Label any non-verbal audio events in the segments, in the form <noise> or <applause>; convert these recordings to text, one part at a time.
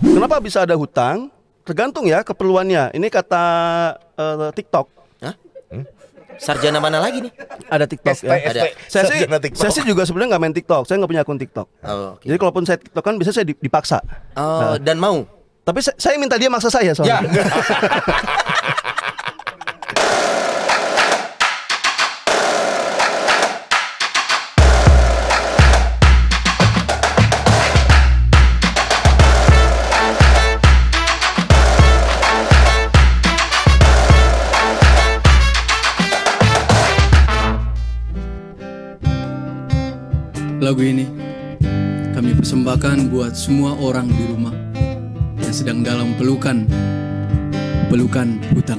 Kenapa bisa ada hutang? Tergantung ya keperluannya. Ini kata uh, TikTok. Hah? Hmm? Sarjana mana lagi nih? Ada TikTok SP, ya. SP. Ada. Saya sih, TikTok. saya sih juga sebenarnya nggak main TikTok. Saya nggak punya akun TikTok. Oh, okay. Jadi kalaupun saya TikTok kan bisa saya dipaksa. Oh, nah. dan mau. Tapi saya, saya minta dia maksa saya soalnya. Ya. <laughs> lagu ini kami persembahkan buat semua orang di rumah yang sedang dalam pelukan pelukan hutang.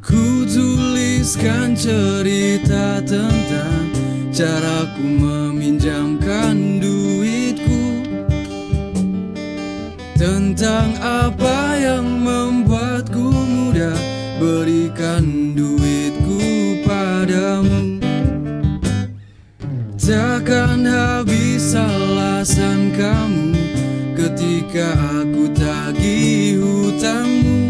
Ku tuliskan cerita tentang cara ku meminjamkan tentang apa yang membuatku muda Berikan duitku padamu Takkan habis alasan kamu Ketika aku tagih hutangmu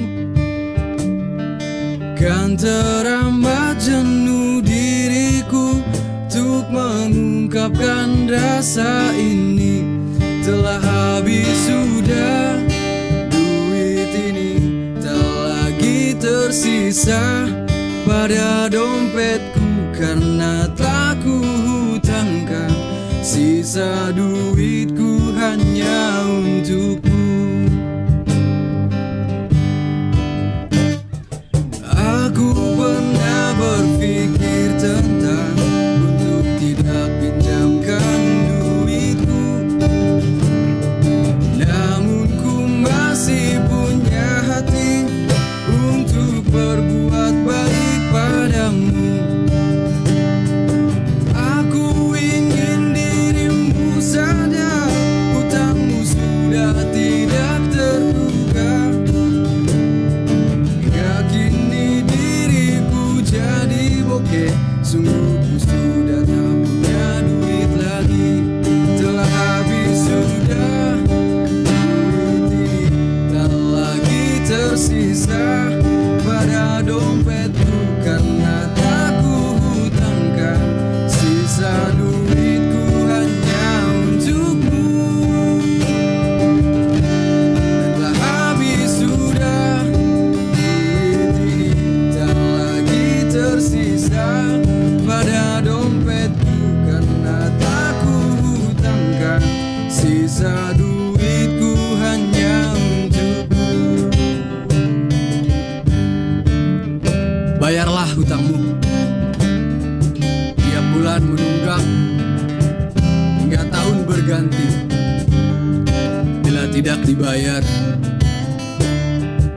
Kan teramat jenuh diriku Untuk mengungkapkan rasa ini Telah habis tersisa pada dompetku karena tak ku hutangkan sisa duitku hanya untukmu bayar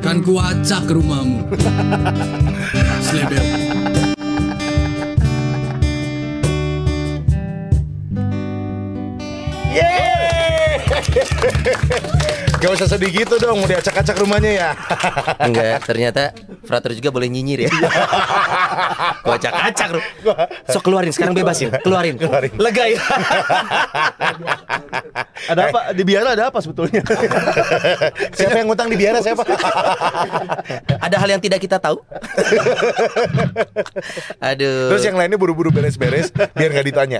kan ku acak ke rumahmu selebel <laughs> <laughs> Gak usah sedih gitu dong, mau diacak-acak rumahnya ya. Enggak, ternyata operator juga boleh nyinyir ya. <laughs> gua acak-acak, So keluarin sekarang bebasin, keluarin. keluarin. Lega ya. <laughs> ada apa di biara ada apa sebetulnya? <laughs> siapa yang ngutang di biara siapa? ada hal yang tidak kita tahu. Aduh. Terus yang lainnya buru-buru beres-beres biar nggak ditanya.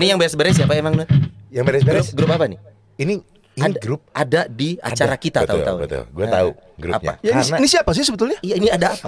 Ini yang beres-beres siapa emang? Yang beres-beres grup, grup apa nih? Ini ini ada, grup ada di acara ada. kita tahu-tahu. Betul, betul. Gue nah, tahu eh, grupnya. Apa? Ya, Karena, ini, siapa sih sebetulnya? Iya ini ada apa?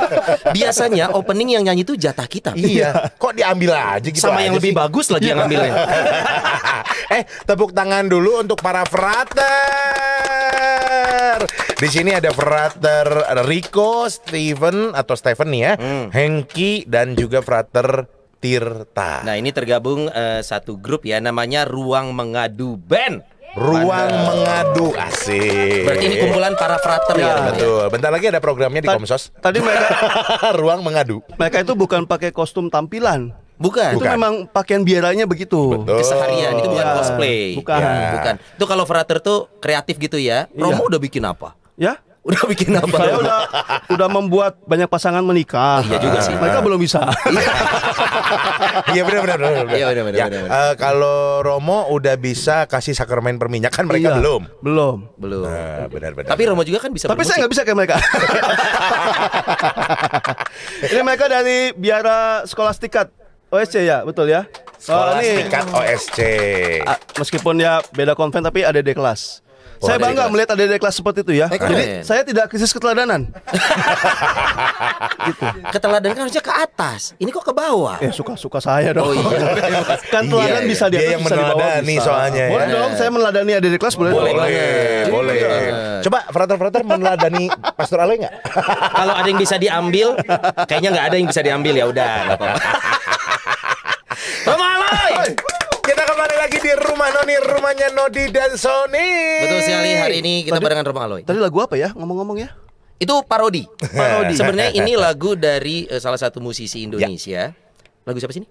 <laughs> Biasanya opening yang nyanyi itu jatah kita. Iya. Kok diambil aja gitu Sama aja yang sih. lebih bagus lagi yang ngambilnya. Iya. <laughs> eh tepuk tangan dulu untuk para frater. Di sini ada frater Rico, Steven atau Steven ya, hmm. Hengki dan juga frater Tirta. Nah ini tergabung uh, satu grup ya namanya Ruang Mengadu Band. Ruang Mana? mengadu asik. Berarti ini kumpulan para frater ya. Ya, ya betul. Bentar lagi ada programnya di Ta Komsos. Tadi mereka <laughs> ruang mengadu. Mereka itu bukan pakai kostum tampilan. Bukan. Itu memang pakaian biaranya begitu. Betul. Keseharian itu bukan ya. cosplay. Bukan. Ya. Bukan. Itu kalau frater tuh kreatif gitu ya. Iya. Romo ya. udah bikin apa? Ya? Udah bikin apa? Saya udah udah membuat banyak pasangan menikah. Iya juga sih. Mereka belum bisa. Iya, <laughs> iya benar benar benar. Iya benar benar. Ya, eh, kalau Romo udah bisa kasih sakramen perminyakan mereka iya, belum. Belum. Belum. Nah, benar benar. Tapi Romo juga kan bisa. Tapi bermusik. saya nggak bisa kayak mereka. <laughs> Ini mereka dari biara sekolah stikat OSC ya, betul ya. Sekolah oh, stikat OSC. Ah, meskipun ya beda konven tapi ada di kelas saya bangga melihat ada dari kelas seperti itu ya. Eh, Jadi saya tidak krisis keteladanan. gitu. Keteladanan kan harusnya ke atas. Ini kok ke bawah. Eh suka-suka saya dong. Oh, iya. <laughs> kan iya, teladan iya, bisa di atas, dia yang bisa di bawah. Bisa. soalnya ya. boleh ya. dong saya meneladani adik kelas boleh. Boleh. Dong. Boleh. Iya, Coba frater-frater meneladani Pastor Ale nggak? Kalau ada yang bisa diambil, kayaknya nggak ada yang bisa diambil ya udah. rumah Noni, rumahnya Nodi dan Sony. Betul sekali hari ini kita tadi, barengan rumah Aloy. Tadi lagu apa ya ngomong-ngomong ya? Itu parodi. parodi. Sebenarnya ini lagu dari uh, salah satu musisi ya. Indonesia. Ya. Lagu siapa sih ini?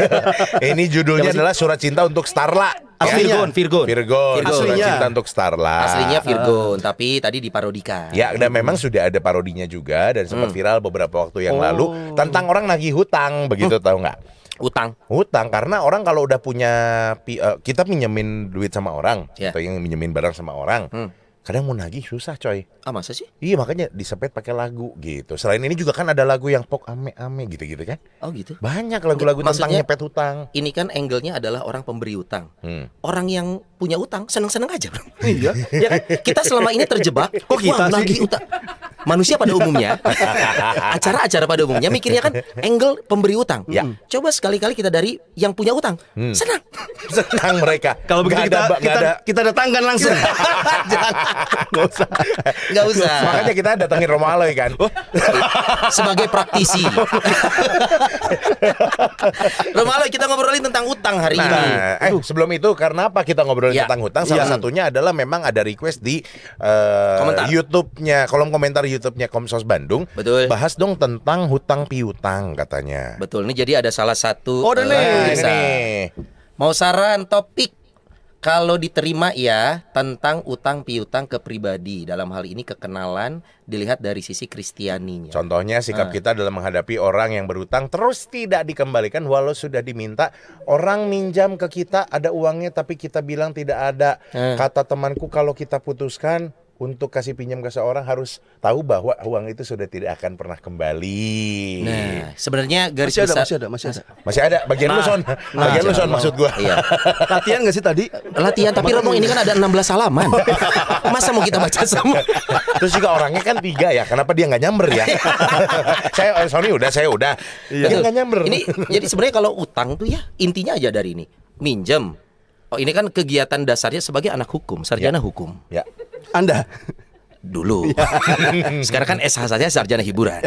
<laughs> ini judulnya siapa adalah Surat Cinta untuk Starla. Aslinya Virgon, ya. Virgon. Virgon. Virgon. Aslinya. Surat Cinta untuk Starla. Aslinya Virgon, ah. uh. tapi tadi diparodikan. Ya, dan memang sudah ada parodinya juga dan sempat hmm. viral beberapa waktu yang oh. lalu tentang orang nagih hutang begitu hmm. tahu nggak? utang utang karena orang kalau udah punya uh, kita pinjemin duit sama orang yeah. atau yang pinjemin barang sama orang hmm. kadang mau nagih susah coy ah masa sih iya makanya disepet pakai lagu gitu selain ini juga kan ada lagu yang pok ame ame gitu gitu kan oh gitu banyak lagu-lagu tentang nyepet hutang ini kan angle-nya adalah orang pemberi utang hmm. orang yang punya utang seneng-seneng aja bro. <laughs> Iya. ya kan? Kita selama ini terjebak. <laughs> Kok kita Wah, sih? utang. Manusia pada umumnya, <laughs> acara-acara pada umumnya mikirnya kan angle pemberi utang. Ya. Coba sekali-kali kita dari yang punya utang, hmm. senang. Senang mereka. Kalau begitu kita, ada, kita, kita datangkan langsung. Nggak usah. Nggak usah. Makanya kita datangin Roma kan. Oh. Sebagai praktisi. Roma kita ngobrolin tentang utang hari nah, ini. Eh, sebelum itu karena apa kita ngobrol ngobrolin ya. tentang hutang salah ya. satunya adalah memang ada request di uh, YouTube-nya, kolom komentar YouTube-nya Komsos Bandung. Betul. Bahas dong tentang hutang piutang katanya. Betul. Ini jadi ada salah satu Oh, ada nah, nih. Ini. Mau saran topik kalau diterima ya tentang utang piutang ke pribadi dalam hal ini kekenalan dilihat dari sisi kristianinya. Contohnya sikap ah. kita dalam menghadapi orang yang berutang terus tidak dikembalikan walau sudah diminta orang minjam ke kita ada uangnya tapi kita bilang tidak ada. Ah. Kata temanku kalau kita putuskan untuk kasih pinjam ke seorang harus tahu bahwa uang itu sudah tidak akan pernah kembali. Nah, sebenarnya garis masih ada, besar masih ada, masih ada, masih ada. Bagian nah, Luson, nah, bagian Luson maksud gua. Iya. <laughs> Latihan nggak sih tadi? Latihan, tapi Remong ini kan ada 16 salaman <laughs> Masa mau kita baca semua? <laughs> Terus juga orangnya kan tiga ya, kenapa dia nggak nyamber ya? saya eh, Sony udah, saya udah. Iya. Dia nggak nyamber. Ini jadi sebenarnya kalau utang tuh ya intinya aja dari ini, minjem. Oh, ini kan kegiatan dasarnya sebagai anak hukum, sarjana ya. hukum. Ya anda? Dulu. <laughs> Iya. Sekarang kan SH saja sarjana hiburan. <laughs>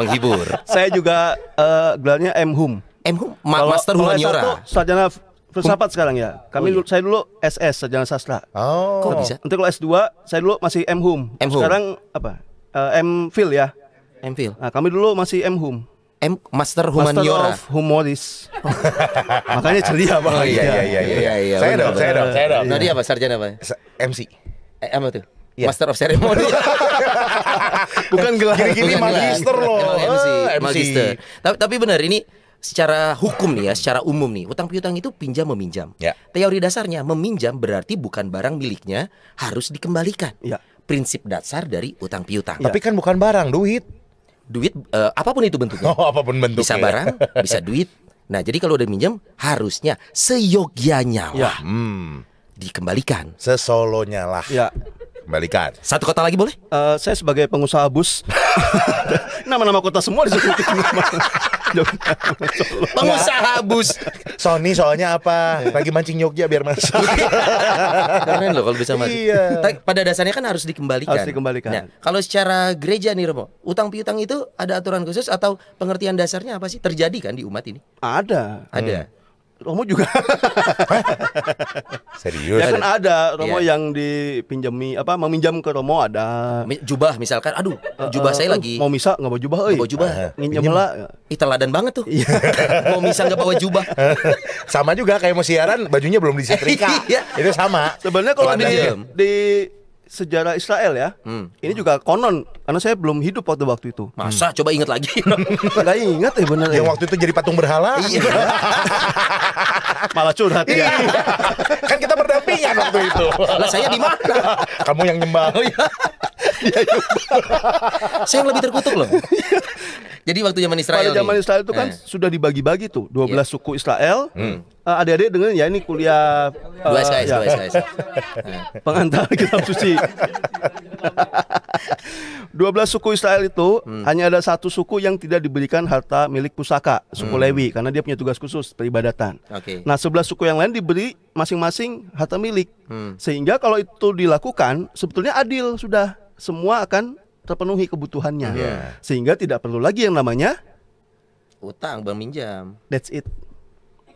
Menghibur. Saya juga uh, gelarnya M Hum. M Hum Ma kalo, Master Humaniora. sarjana filsafat hum. sekarang ya. Kami oh, iya. saya dulu SS sarjana sastra. Oh. Kok bisa? Nanti kalau S2 saya dulu masih M Hum. M -hum. Sekarang apa? Uh, M Phil ya. M Phil. Nah, kami dulu masih M Hum. M Master Humaniora. Master of Humoris. <laughs> Makanya ceria banget. Oh, iya, iya, iya, iya, iya. iya saya dong, saya dong, saya dong. Tadi apa sarjana apa? MC eh, apa tuh? Yeah. Master of Ceremony. <laughs> Bukan gelar. Gini-gini magister loh. Emang eh, MC, MC. Magister. Tapi, tapi benar ini secara hukum nih ya, secara umum nih, utang piutang itu pinjam meminjam. Yeah. Teori dasarnya meminjam berarti bukan barang miliknya harus dikembalikan. Yeah. Prinsip dasar dari utang piutang. Yeah. Tapi ya. kan bukan barang, duit. Duit uh, apapun itu bentuknya. Oh, apapun bentuknya. Bisa barang, bisa duit. Nah, jadi kalau udah minjam harusnya seyogianya. Ya, lah. Yeah. Hmm dikembalikan. Sesolonya lah. Ya. Kembalikan. Satu kota lagi boleh? Uh, saya sebagai pengusaha bus. <laughs> Nama-nama kota semua disebutin. pengusaha ya. bus. Sony soalnya apa? Lagi mancing Yogyakarta biar masuk. <laughs> Keren loh kalau bisa masuk. Iya. Pada dasarnya kan harus dikembalikan. Harus dikembalikan. Nah, kalau secara gereja nih Romo, utang piutang itu ada aturan khusus atau pengertian dasarnya apa sih? Terjadi kan di umat ini? Ada. Ada. Hmm. Romo juga. <laughs> Serius? Ya kan ada Romo yeah. yang dipinjami apa meminjam ke Romo ada. Jubah misalkan, aduh, eh, jubah uh, saya eh, lagi. Mau misa nggak bawa jubah, euy. Bawa jubah. Pinjam lah. Ih teladan banget tuh. Iya. <laughs> mau misa nggak bawa jubah. <laughs> sama juga kayak mau siaran bajunya belum disetrika. Iya. Itu sama. Sebenarnya kalau di, di sejarah Israel ya, hmm. ini juga konon karena saya belum hidup waktu waktu itu. Masa hmm. coba ingat lagi. Enggak <laughs> ingat ya benar. Ya. Yang waktu itu jadi patung berhala. Iya. <laughs> Malah curhat ya. Iya. kan kita berdampingan waktu itu. Lah saya di mana? Kamu yang nyembah. Oh, iya. iya, iya. <laughs> saya yang lebih terkutuk loh. Jadi waktu zaman Israel. Pada zaman Israel itu kan eh. sudah dibagi-bagi tuh 12 yeah. suku Israel. Hmm. Uh, adik-adik dengan ya ini kuliah uh, dua SKS, eh, ya. dua eh. SKS. pengantar kitab suci dua belas suku Israel itu hmm. hanya ada satu suku yang tidak diberikan harta milik pusaka, suku hmm. Lewi karena dia punya tugas khusus peribadatan. Okay. Nah, sebelas suku yang lain diberi masing-masing harta milik. Hmm. Sehingga kalau itu dilakukan sebetulnya adil sudah semua akan terpenuhi kebutuhannya. Yeah. Sehingga tidak perlu lagi yang namanya utang, berminjam. That's it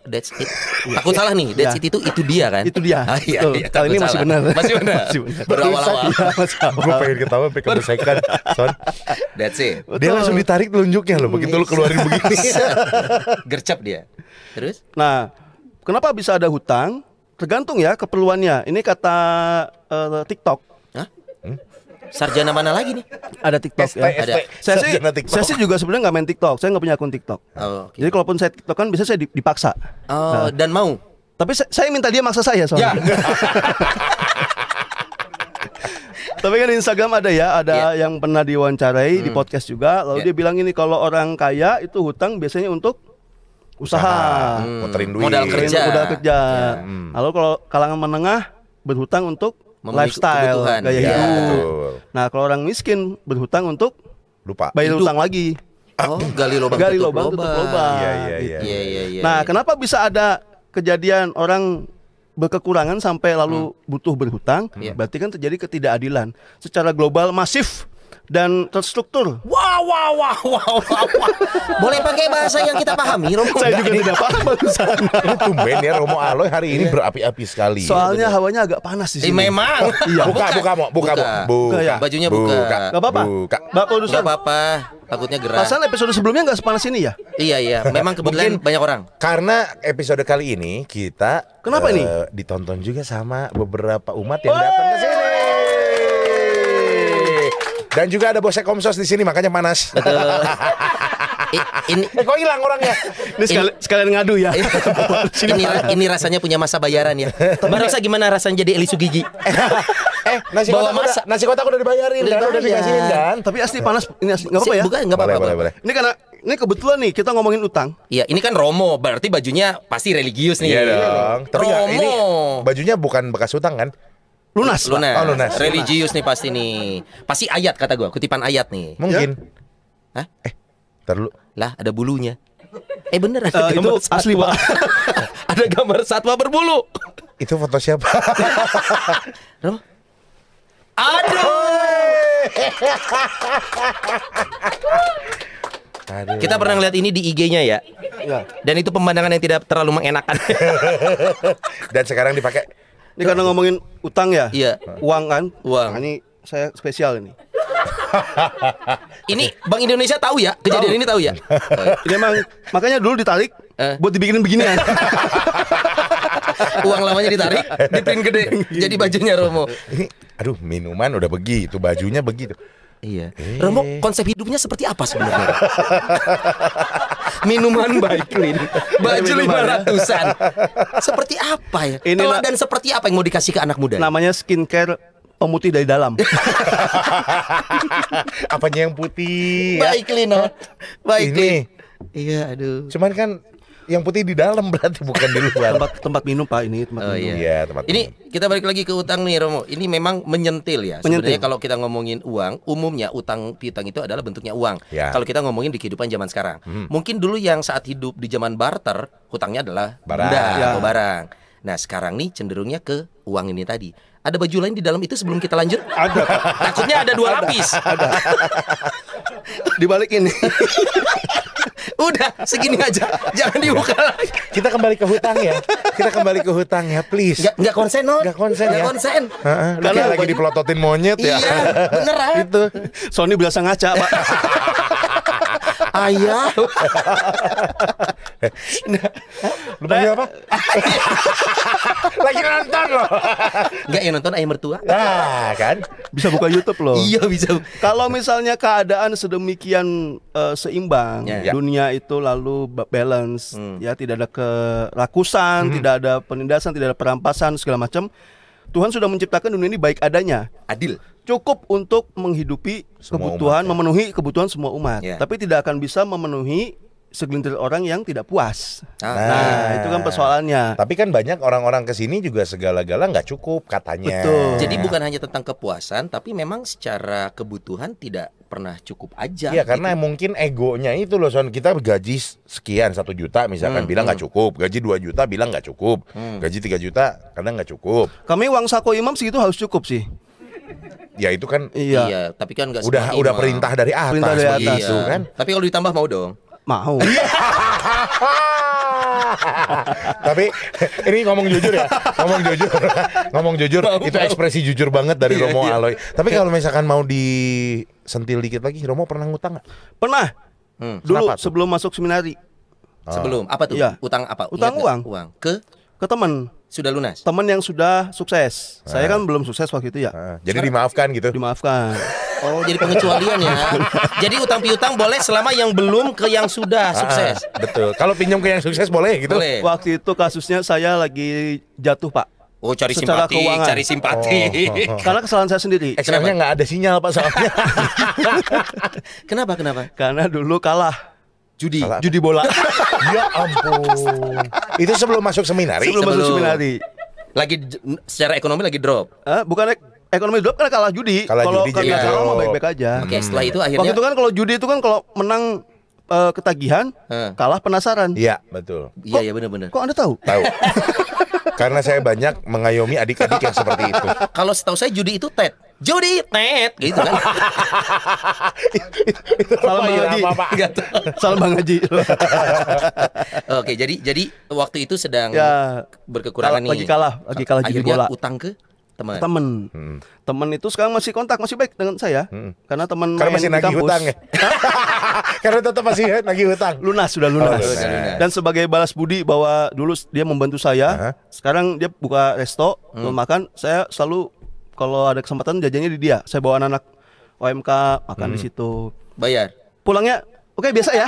that's it. Iya. Takut salah nih, that's iya. it itu itu dia kan? Itu dia. <laughs> Ah, iya, iya, Kali ini masih benar. Masih benar. <laughs> Masih benar. Berawal-awal. Iya, Gue pengen ketawa sampai kedesekan. Son. That's it. Dia langsung ditarik telunjuknya loh begitu lu keluarin begini. <laughs> Gercep dia. Terus? Nah, kenapa bisa ada hutang? Tergantung ya keperluannya. Ini kata uh, TikTok sarjana mana lagi nih? Ada TikTok SP, ya. SP. Ada. Saya sih, TikTok. saya sih juga sebenarnya nggak main TikTok. Saya nggak punya akun TikTok. Oh, okay. Jadi kalaupun saya TikTok kan bisa saya dipaksa. Oh, nah. dan mau. Tapi saya, saya minta dia maksa saya soalnya. Ya. <laughs> Tapi kan Instagram ada ya, ada yeah. yang pernah diwawancarai hmm. di podcast juga. Lalu yeah. dia bilang ini kalau orang kaya itu hutang biasanya untuk usaha, usaha. Hmm. duit, modal kerja. Modal kerja. Yeah. Hmm. Lalu kalau kalangan menengah berhutang untuk lifestyle, gaya iya, hidup. Ya, Nah, kalau orang miskin berhutang untuk lupa bayar hutang lagi. Ah. Oh, gali lubang, gali tutup lubang, lubang. tutup lubang. Iya, iya, iya. Gitu. Ya, ya, ya, nah, ya. kenapa bisa ada kejadian orang berkekurangan sampai lalu hmm. butuh berhutang? Hmm. Berarti kan terjadi ketidakadilan secara global masif dan terstruktur. Wow, wow, wow, wow, wow. Boleh pakai bahasa yang kita pahami, Romo? Saya juga ini. tidak paham barusan. Ini tumben ya Romo Aloy hari ini iya. berapi-api sekali. Soalnya iya, hawanya agak panas di eh, sini. Eh, memang. Oh, iya. Buka, buka, buka, buka, buka, buka. Ya? Bajunya buka. buka. apa-apa. Buka. Mbak produser. Gak apa-apa. Takutnya gerah. Pasal episode sebelumnya nggak sepanas ini ya? Iya iya, memang kebetulan Mungkin banyak orang. Karena episode kali ini kita Kenapa uh, ini? Ditonton juga sama beberapa umat yang datang ke sini. Dan juga ada bosnya Komsos di sini makanya panas. Betul. I, ini eh, kok hilang orangnya? Ini sekali, in, sekalian ngadu ya. ini, ini rasanya punya masa bayaran ya. Mbak Rosa gimana rasanya jadi elisu gigi? eh, eh nasi kotak masa. Udah, nasi kotak udah dibayarin udah dan udah dikasihin dan. Tapi asli panas ini asli enggak apa-apa ya? Bukan enggak apa-apa. Ini karena ini kebetulan nih kita ngomongin utang. Iya, ini kan Romo, berarti bajunya pasti religius nih. Iya dong. Iya Romo. Ya, ini bajunya bukan bekas utang kan? Lunas, lunas. Oh, lunas. Religius nih pasti nih. Pasti ayat kata gua, kutipan ayat nih. Mungkin. Ya? Hah? Eh, terlalu Lah, ada bulunya. Eh bener ada uh, eh, itu satwa. asli pak. <laughs> ada gambar satwa berbulu. Itu foto siapa? Loh? <laughs> Aduh. Aduh. Kita pernah ngeliat ini di IG-nya ya. ya. Dan itu pemandangan yang tidak terlalu mengenakan. <laughs> Dan sekarang dipakai ini karena ngomongin utang ya? Iya. Uang kan? Uang. Nah, ini saya spesial ini. <laughs> ini Bank Indonesia tahu ya kejadian tahu. ini tahu ya. ini emang makanya dulu ditarik eh. buat dibikinin beginian. <laughs> Uang lamanya ditarik, diprint gede, jadi bajunya Romo. Ini, aduh minuman udah begitu, bajunya begitu. Iya. Eh. Romo konsep hidupnya seperti apa sebenarnya? <laughs> minuman Baiklin, iya, ya. baju lima ratusan. Seperti apa ya? Ini dan seperti apa yang mau dikasih ke anak muda? Namanya skincare pemutih dari dalam. <laughs> Apanya yang putih? Baiklin, ya? Baiklin. Ini. Iya, aduh. Cuman kan yang putih di dalam berarti bukan di luar. tempat tempat minum Pak ini tempat oh, minum. Iya. Ya, tempat ini minum. kita balik lagi ke utang nih Romo. Ini memang menyentil ya. Menyentil. Sebenarnya kalau kita ngomongin uang, umumnya utang piutang itu adalah bentuknya uang. Ya. Kalau kita ngomongin di kehidupan zaman sekarang, hmm. mungkin dulu yang saat hidup di zaman barter, hutangnya adalah barang. benda ya. atau barang. Nah, sekarang nih cenderungnya ke uang ini tadi ada baju lain di dalam itu sebelum kita lanjut? Ada. Takutnya ada dua ada. lapis. Ada. di balik ini. <laughs> Udah, segini aja. Jangan dibuka lagi. Kita kembali ke hutang ya. Kita kembali ke hutang ya, please. Gak, gak konsen, non. Gak konsen gak ya. konsen. Heeh. Lagi, lagi dipelototin monyet ya. Iya, beneran. Itu. Sony biasa ngaca, Pak. Ayah. <laughs> nah, Bertanya apa? <laughs> Lagi nonton loh. Enggak yang nonton ayah mertua. Nah, kan. Bisa buka YouTube loh. iya, bisa. Kalau misalnya keadaan sedemikian uh, seimbang, ya. ya. dunia itu lalu balance, hmm. ya tidak ada kerakusan, hmm. tidak ada penindasan, tidak ada perampasan segala macam. Tuhan sudah menciptakan dunia ini baik adanya. Adil cukup untuk menghidupi semua kebutuhan, umat, ya. memenuhi kebutuhan semua umat, Ya. tapi tidak akan bisa memenuhi segelintir orang yang tidak puas. Ah. Nah, itu kan persoalannya. Tapi kan banyak orang-orang ke sini juga segala-gala nggak cukup katanya. Betul. Jadi bukan hanya tentang kepuasan, tapi memang secara kebutuhan tidak pernah cukup aja. Iya, gitu. karena mungkin egonya itu loh, son kita gaji sekian satu juta misalkan hmm, bilang nggak hmm. cukup, gaji 2 juta bilang nggak cukup, hmm. gaji 3 juta kadang nggak cukup. Kami uang sako imam itu harus cukup sih. Ya itu kan iya, iya tapi kan enggak udah udah perintah dari atas perintah dari atas. Iya. kan. Tapi kalau ditambah mau dong. Mau. <laughs> Tapi ini ngomong jujur ya, ngomong jujur, <laughs> ngomong jujur. Mau, itu mau. ekspresi jujur banget dari iya, Romo iya. Aloy. Tapi kalau misalkan mau disentil dikit lagi, Romo pernah ngutang nggak? Pernah. Hmm. Dulu sebelum masuk seminari. Sebelum apa tuh? Ya. Utang apa? Utang uang. Uang ke ke teman sudah lunas. Teman yang sudah sukses. Nah. Saya ah. kan belum sukses waktu itu ya. Nah, Jadi Sekarang, dimaafkan gitu. Dimaafkan. <laughs> Oh, jadi pengecualian ya. jadi utang piutang boleh selama yang belum ke yang sudah ah, sukses. betul. Kalau pinjam ke yang sukses boleh gitu. Boleh. Waktu itu kasusnya saya lagi jatuh, Pak. Oh cari Secara simpati, keuangan. cari simpati. Oh, oh, oh. oh. Karena kesalahan saya sendiri. Eksternya eh, nggak ada sinyal pak soalnya. <laughs> kenapa kenapa? Karena dulu kalah judi Salah. judi bola <laughs> ya ampun itu sebelum masuk seminar sebelum, sebelum masuk seminari lagi secara ekonomi lagi drop eh, bukan ekonomi drop karena kalah judi kalau judi kalau kalah mau baik-baik aja oke okay, hmm. setelah itu akhirnya waktu itu kan kalau judi itu kan kalau menang uh, ketagihan, hmm. kalah penasaran. Iya, betul. Iya, iya benar-benar. Kok Anda tahu? Tahu. <laughs> Karena saya banyak mengayomi adik-adik yang seperti itu. Kalau setahu saya judi itu tet, Judi tet, gitu kan. Salam Bang Haji. Iya, iya. Salam Bang Haji. Oke, jadi jadi waktu itu sedang ya, berkekurangan lagi nih. Lagi kalah, lagi kalah judi bola. utang ke teman teman hmm. teman itu sekarang masih kontak masih baik dengan saya hmm. karena teman karena ya? <laughs> masih nagih hutang ya karena tetap masih lagi hutang lunas sudah oh, lunas. Oh, lunas dan sebagai balas budi bahwa dulu dia membantu saya uh -huh. sekarang dia buka resto hmm. makan saya selalu kalau ada kesempatan jajannya di dia saya bawa anak-anak OMK makan hmm. di situ bayar pulangnya Oke biasa ya.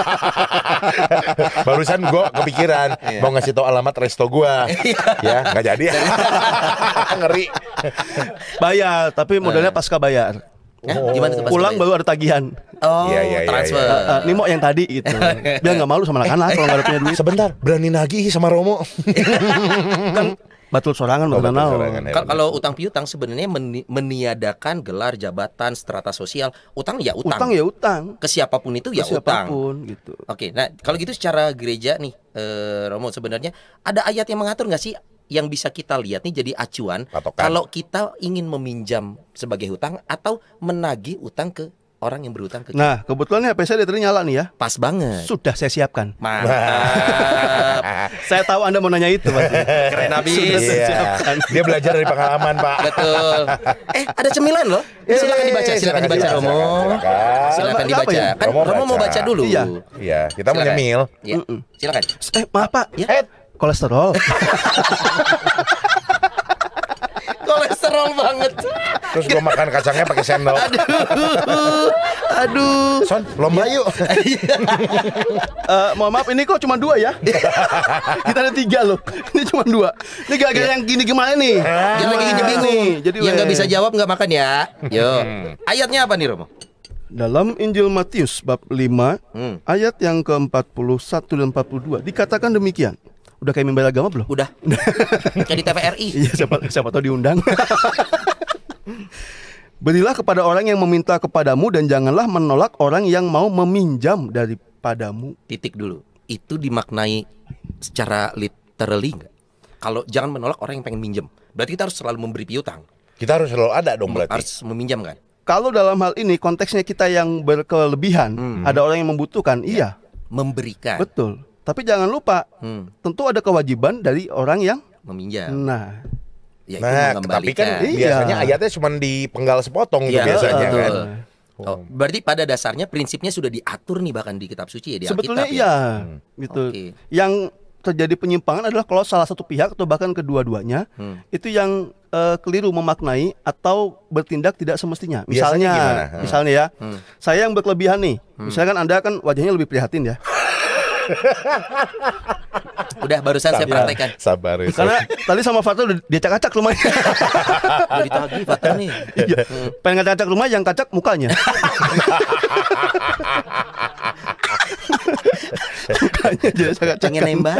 <laughs> Barusan gue kepikiran iya. mau ngasih tau alamat resto gue, iya. ya nggak jadi. Ya. <laughs> Ngeri. Bayar, tapi modalnya eh. pasca bayar. Oh. Gimana tuh Pulang baru ada tagihan. Oh, iya, iya, iya transfer. Iya, ya. Uh, yang tadi gitu. dia <laughs> nggak malu sama anak-anak kalau nggak ada punya duit. Sebentar, berani nagih sama Romo. kan Batul sorangan oh, batul sorangan. Ya, Kalau utang piutang sebenarnya meni meniadakan gelar jabatan strata sosial. Utang ya utang. Utang ya utang. Ke siapapun itu ya siapapun, utang. gitu. Oke, nah kalau gitu secara gereja nih eh, Romo sebenarnya ada ayat yang mengatur nggak sih yang bisa kita lihat nih jadi acuan Patokan. kalau kita ingin meminjam sebagai hutang atau menagih utang ke orang yang berhutang ke kita. Nah, kebetulan HP saya baterainya nyala nih ya. Pas banget. Sudah saya siapkan. Mantap. <laughs> saya tahu Anda mau nanya itu, Pak. Keren habis. Sudah saya iya. siapkan. Dia belajar dari pengalaman, Pak. Betul. Eh, ada cemilan loh. Iya, iya, silakan dibaca, silakan, dibaca, Romo. Silakan, dibaca. Ya? Kan Romo, mau baca dulu. Iya, iya kita silakan. menyemil. Iya. Silakan. Eh, maaf, Pak. Ya. Eh, Kolesterol. <laughs> tolol banget. Terus gue makan kacangnya pakai sendok. Aduh. Aduh. Son, lomba yuk. uh, <laughs> mohon maaf ini kok cuma dua ya? <laughs> Kita ada tiga loh. Ini cuma dua. Ini gak ada iya. yang gini gimana nih? Jangan ah. gini gini nih. Jadi yang nggak bisa jawab nggak makan ya. Hmm. Yo. Ayatnya apa nih Romo? Dalam Injil Matius bab 5 hmm. ayat yang ke-41 dan 42 dikatakan demikian. Udah kayak mimbar agama belum? Udah. Jadi <laughs> TVRI. Iya, siapa siapa tahu diundang. <laughs> Berilah kepada orang yang meminta kepadamu dan janganlah menolak orang yang mau meminjam daripadamu. Titik dulu. Itu dimaknai secara literally enggak? Kalau jangan menolak orang yang pengen minjem. Berarti kita harus selalu memberi piutang. Kita harus selalu ada dong berarti. Harus meminjam kan? Kalau dalam hal ini konteksnya kita yang berkelebihan, hmm. ada orang yang membutuhkan, ya. iya. Memberikan. Betul. Tapi jangan lupa, hmm. tentu ada kewajiban dari orang yang meminjam. Nah, ya nah, tapi kan iya. biasanya ayatnya cuma dipenggal sepotong ya, biasanya betul. kan. Oh, oh, berarti pada dasarnya prinsipnya sudah diatur nih bahkan di kitab suci ya di Sebetulnya Alkitab, ya? iya, ya? gitu. Okay. Yang terjadi penyimpangan adalah kalau salah satu pihak atau bahkan kedua-duanya hmm. itu yang uh, keliru memaknai atau bertindak tidak semestinya. Misalnya, hmm. misalnya ya, hmm. saya yang berkelebihan nih. Hmm. kan anda kan wajahnya lebih prihatin ya udah barusan sabar, saya praktekkan. Sabar. Ya. Karena tadi sama Fatul dia cacak acak rumahnya. <laughs> udah ditagi Fatul nih. Iya. Hmm. Pengen cacak rumah yang kacak mukanya. <laughs> mukanya jadi sangat acak Pengen nembak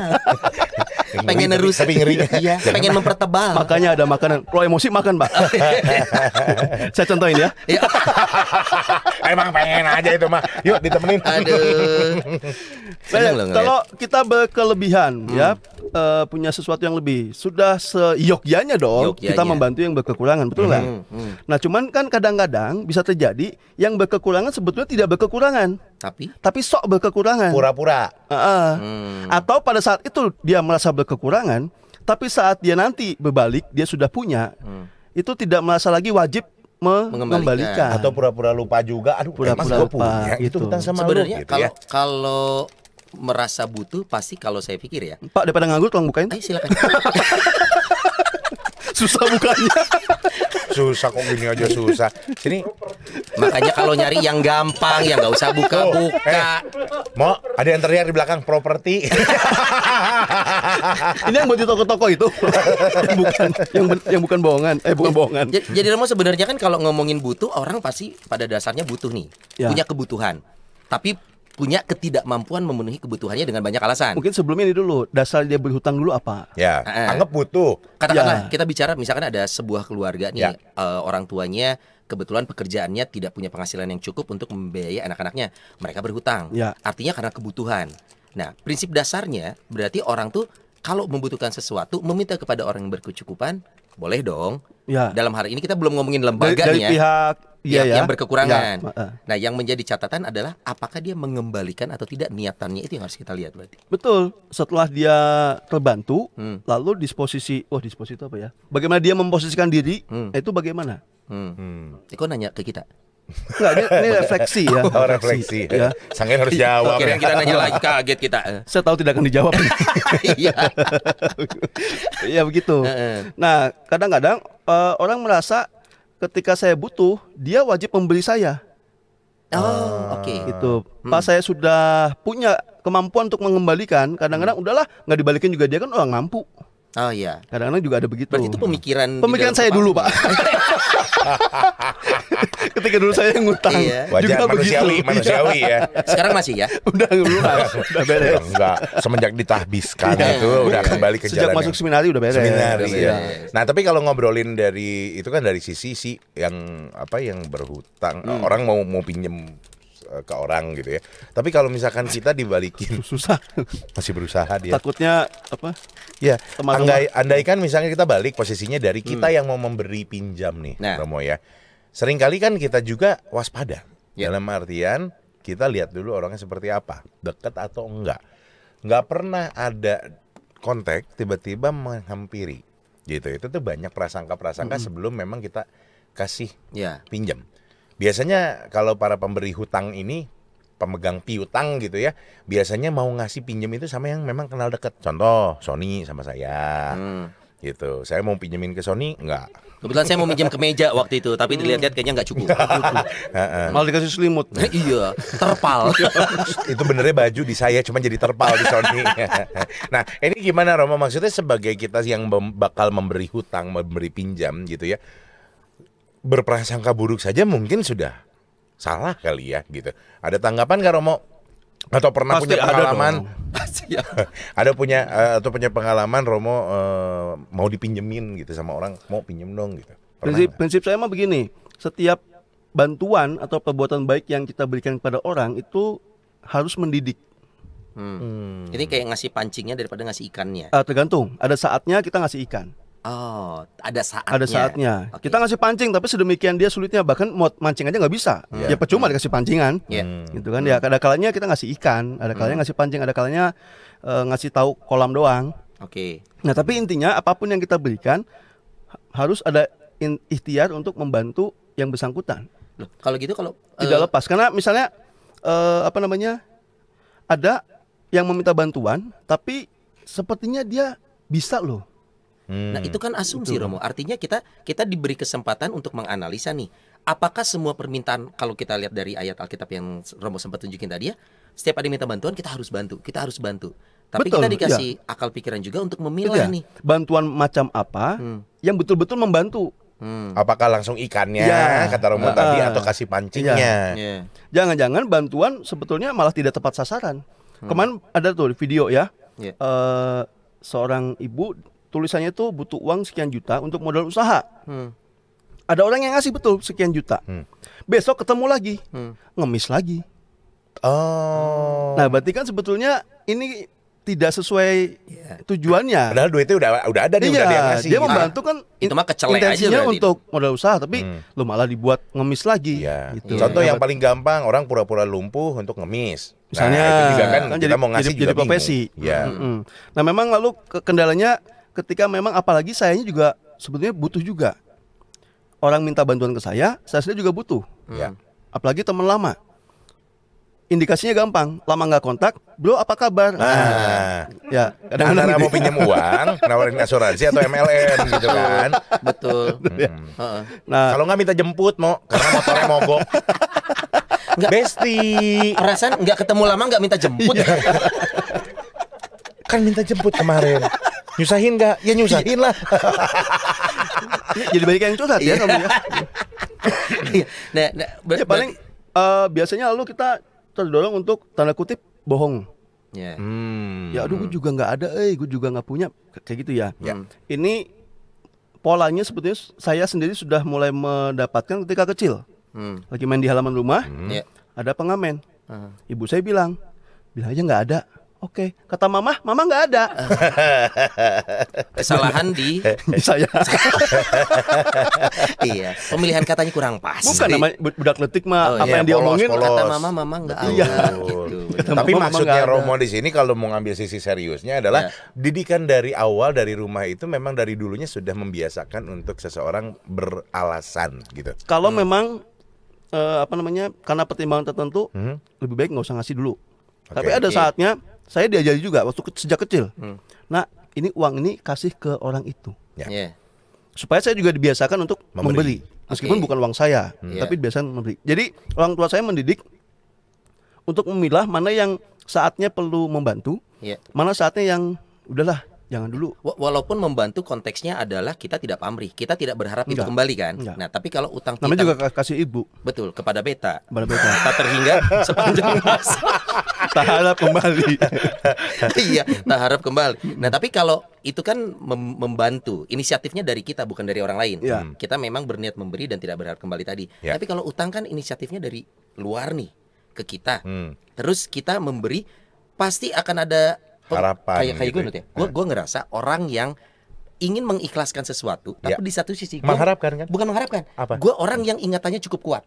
pengen nerus tapi ngeri iya pengen mempertebal makanya ada makanan lo emosi makan pak <laughs> saya contohin ya iya. <laughs> emang pengen aja itu mah yuk ditemenin aduh nah, kalau kita berkelebihan hmm. ya uh, punya sesuatu yang lebih sudah seyogyanya dong Yogyanya. kita membantu yang berkekurangan betul nggak hmm. hmm. hmm. nah cuman kan kadang-kadang bisa terjadi yang berkekurangan sebetulnya tidak berkekurangan tapi? Tapi sok berkekurangan. Pura-pura. Uh -uh. Hmm. Atau pada saat itu dia merasa berkekurangan, tapi saat dia nanti berbalik dia sudah punya, hmm. itu tidak merasa lagi wajib mengembalikan atau pura-pura lupa juga aduh pura-pura lupa punya itu gitu. sama sebenarnya gitu kalau gitu ya. kalau merasa butuh pasti kalau saya pikir ya Pak daripada nganggur tolong bukain Ayo silakan <laughs> susah bukannya <laughs> susah kok gini aja susah sini makanya kalau nyari yang gampang yang nggak usah buka-buka oh, eh, mau ada yang terlihat di belakang properti <laughs> ini yang buat di toko-toko itu bukan yang yang bukan bohongan eh bukan bohongan jadi lo sebenarnya kan kalau ngomongin butuh orang pasti pada dasarnya butuh nih ya. punya kebutuhan tapi punya ketidakmampuan memenuhi kebutuhannya dengan banyak alasan. Mungkin sebelumnya ini dulu, dasar dia berhutang dulu apa? Ya, uh, anggap butuh. Katakanlah ya. kita bicara misalkan ada sebuah keluarga nih ya. uh, orang tuanya kebetulan pekerjaannya tidak punya penghasilan yang cukup untuk membiayai anak-anaknya. Mereka berhutang. Ya. Artinya karena kebutuhan. Nah, prinsip dasarnya berarti orang tuh kalau membutuhkan sesuatu meminta kepada orang yang berkecukupan boleh dong. Ya. Dalam hari ini kita belum ngomongin lembaga dari, dari ya. pihak Iya, ya, yang, yang berkekurangan. Ya. Nah, yang menjadi catatan adalah apakah dia mengembalikan atau tidak niatannya itu yang harus kita lihat berarti. Betul. Setelah dia terbantu, hmm. lalu disposisi, wah oh, disposisi itu apa ya? Bagaimana dia memposisikan diri? Hmm. Itu bagaimana? Hmm. Hmm. Eko eh, nanya ke kita. Enggak, ini, ini refleksi ya. <laughs> Oh, refleksi. ya. Sangen harus iya. jawab. Kira ya. kita nanya lagi <laughs> kaget kita. Saya tahu tidak akan dijawab. <laughs> Iya. ya begitu. Nah, kadang-kadang uh, orang merasa ketika saya butuh, dia wajib membeli saya. Oh, ah, oke. Okay. Itu. Hmm. Pas saya sudah punya kemampuan untuk mengembalikan, kadang-kadang hmm. udahlah nggak dibalikin juga dia kan orang mampu. Oh iya. Kadang-kadang juga ada begitu. Berarti itu pemikiran Pemikiran saya dulu, Pak. <laughs> Ketika dulu saya ngutang. Iya. juga manusiawi, begitu. Iya. manusiawi ya. Sekarang masih ya? <laughs> Udah lunas, udah beres. Enggak, semenjak ditahbiskan iya. itu udah Bukan. Iya. kembali ke Sejak jalan. masuk seminar seminari udah beres. Seminari ya. Iya. Nah, tapi kalau ngobrolin dari itu kan dari sisi si yang apa yang berhutang, hmm. orang mau mau pinjem Eh, ke orang gitu ya. Tapi kalau misalkan kita dibalikin <laughs> susah. Masih berusaha dia. Takutnya apa? Ya, teman andai andaikan iya. misalnya kita balik posisinya dari hmm. kita hmm. yang mau memberi pinjam nih, nah. Romo ya. Seringkali kan kita juga waspada. Ya. Dalam artian kita lihat dulu orangnya seperti apa, dekat atau enggak. Enggak pernah ada kontak tiba-tiba menghampiri gitu. Itu tuh banyak prasangka-prasangka -hmm. sebelum memang kita kasih yeah. pinjam Biasanya kalau para pemberi hutang ini pemegang piutang gitu ya biasanya mau ngasih pinjam itu sama yang memang kenal deket contoh Sony sama saya hmm. gitu saya mau pinjemin ke Sony enggak kebetulan saya mau pinjam ke meja waktu itu tapi hmm. dilihat-lihat kayaknya nggak cukup <laughs> <laughs> malah dikasih selimut nah, iya terpal <laughs> itu benernya baju di saya cuma jadi terpal di Sony nah ini gimana Romo maksudnya sebagai kita yang bakal memberi hutang memberi pinjam gitu ya berprasangka buruk saja mungkin sudah salah kali ya gitu. Ada tanggapan gak Romo? Atau pernah Pasti punya pengalaman? <laughs> Ada, Pasti <laughs> ya. ada punya eh, atau punya pengalaman Romo uh, mau dipinjemin gitu sama orang, mau pinjem dong gitu. prinsip prinsip saya mah begini, setiap bantuan atau perbuatan baik yang kita berikan kepada orang itu harus mendidik. Hmm. Hmm. Ini kayak ngasih pancingnya daripada ngasih ikannya. Uh, tergantung. Ada saatnya kita ngasih ikan. Oh, ada saatnya. Ada saatnya. Okay. Kita ngasih pancing, tapi sedemikian dia sulitnya bahkan mau mancing aja nggak bisa. Yeah. Ya percuma dikasih pancingan, yeah. Hmm. gitu kan? Ya ada kalanya kita ngasih ikan, ada kalanya hmm. ngasih pancing, ada kalanya uh, ngasih tahu kolam doang. Oke. Okay. Nah, tapi intinya apapun yang kita berikan harus ada ikhtiar untuk membantu yang bersangkutan. Loh, kalau gitu kalau tidak uh, lepas karena misalnya uh, apa namanya? ada yang meminta bantuan tapi sepertinya dia bisa loh Nah, hmm. Nah, itu kan asumsi Betul. Romo. Artinya kita kita diberi kesempatan untuk menganalisa nih, apakah semua permintaan kalau kita lihat dari ayat Alkitab yang Romo sempat tunjukin tadi ya, setiap ada minta bantuan kita harus bantu, kita harus bantu. Tapi Betul, kita dikasih ya. akal pikiran juga untuk memilih ya. nih bantuan macam apa hmm. yang betul-betul membantu. Hmm. Apakah langsung ikannya ya. kata Romo uh, tadi atau kasih pancingnya? Ya. Jangan-jangan bantuan sebetulnya malah tidak tepat sasaran. Hmm. Kemarin ada tuh video ya, ya. uh, seorang ibu tulisannya itu butuh uang sekian juta untuk modal usaha. Hmm. Ada orang yang ngasih betul sekian juta. Hmm. Besok ketemu lagi, hmm. ngemis lagi. Oh. Nah, berarti kan sebetulnya ini tidak sesuai yeah. tujuannya. Padahal duitnya udah udah ada nih, iya, udah dia ngasih. Dia membantu ah. kan ah, itu mah intensinya aja untuk modal usaha, tapi hmm. lo malah dibuat ngemis lagi. Yeah. Gitu. Contoh iya, yang paling gampang orang pura-pura lumpuh untuk ngemis. Nah, Misalnya nah, itu juga kan, kan kita jadi, mau ngasih jadi, juga jadi profesi. Yeah. Mm -hmm. Nah memang lalu kendalanya ketika memang apalagi sayanya juga sebetulnya butuh juga orang minta bantuan ke saya saya sendiri juga butuh hmm. ya apalagi teman lama indikasinya gampang lama nggak kontak bro apa kabar nah, ah. ya kadang antara mau gitu. pinjam uang nawarin asuransi atau MLM gitu kan betul hmm. nah kalau nggak minta jemput mau karena motornya mogok Nggak, Besti Perasaan nggak ketemu lama nggak minta jemput iya. Kan minta jemput kemarin Nyusahin gak? Ya nyusahin lah. Jadi banyak yang curhat ya iya. kamu ya. Iya. nah, nah, ya paling uh, biasanya lalu kita terdorong untuk tanda kutip bohong. Yeah. Hmm. Ya aduh gue juga gak ada, eh gue juga gak punya kayak gitu ya. Yeah. Ini polanya sebetulnya saya sendiri sudah mulai mendapatkan ketika kecil. Hmm. Lagi main di halaman rumah, hmm. Ya. ada pengamen. Uh. Ibu saya bilang, bilang aja gak ada. Oke, okay. kata mama, mama nggak ada. <laughs> Kesalahan di <laughs> saya. <laughs> iya, pemilihan katanya kurang pas. Bukan nama budak letik mah oh, apa iya, yang dia omongin kata mama, mama iya. gitu. nggak ada. Iya. Gitu. Tapi mama, maksudnya mama Romo di sini kalau mau ngambil sisi seriusnya adalah ya. didikan dari awal dari rumah itu memang dari dulunya sudah membiasakan untuk seseorang beralasan gitu. Kalau hmm. memang uh, apa namanya karena pertimbangan tertentu hmm. lebih baik nggak usah ngasih dulu. Okay. Tapi ada saatnya saya diajari juga waktu sejak kecil. Hmm. Nah, ini uang ini kasih ke orang itu. Ya. Yeah. Supaya saya juga dibiasakan untuk memberi, membeli. meskipun okay. bukan uang saya, hmm. Iya. tapi biasa membeli. Jadi orang tua saya mendidik untuk memilah mana yang saatnya perlu membantu, yeah. mana saatnya yang udahlah jangan dulu walaupun membantu konteksnya adalah kita tidak pamrih kita tidak berharap itu kembali kan enggak. nah tapi kalau utang kita juga kasih ibu betul kepada beta kepada beta <laughs> tak terhingga sepanjang <laughs> masa tak harap kembali <laughs> iya tak harap kembali nah tapi kalau itu kan mem membantu inisiatifnya dari kita bukan dari orang lain ya. kita memang berniat memberi dan tidak berharap kembali tadi ya. tapi kalau utang kan inisiatifnya dari luar nih ke kita hmm. terus kita memberi pasti akan ada harapan kayak kayak gitu. gue ya gue ya. gue ngerasa orang yang ingin mengikhlaskan sesuatu ya. tapi ya. di satu sisi gua, mengharapkan kan bukan mengharapkan apa gue orang yang ingatannya cukup kuat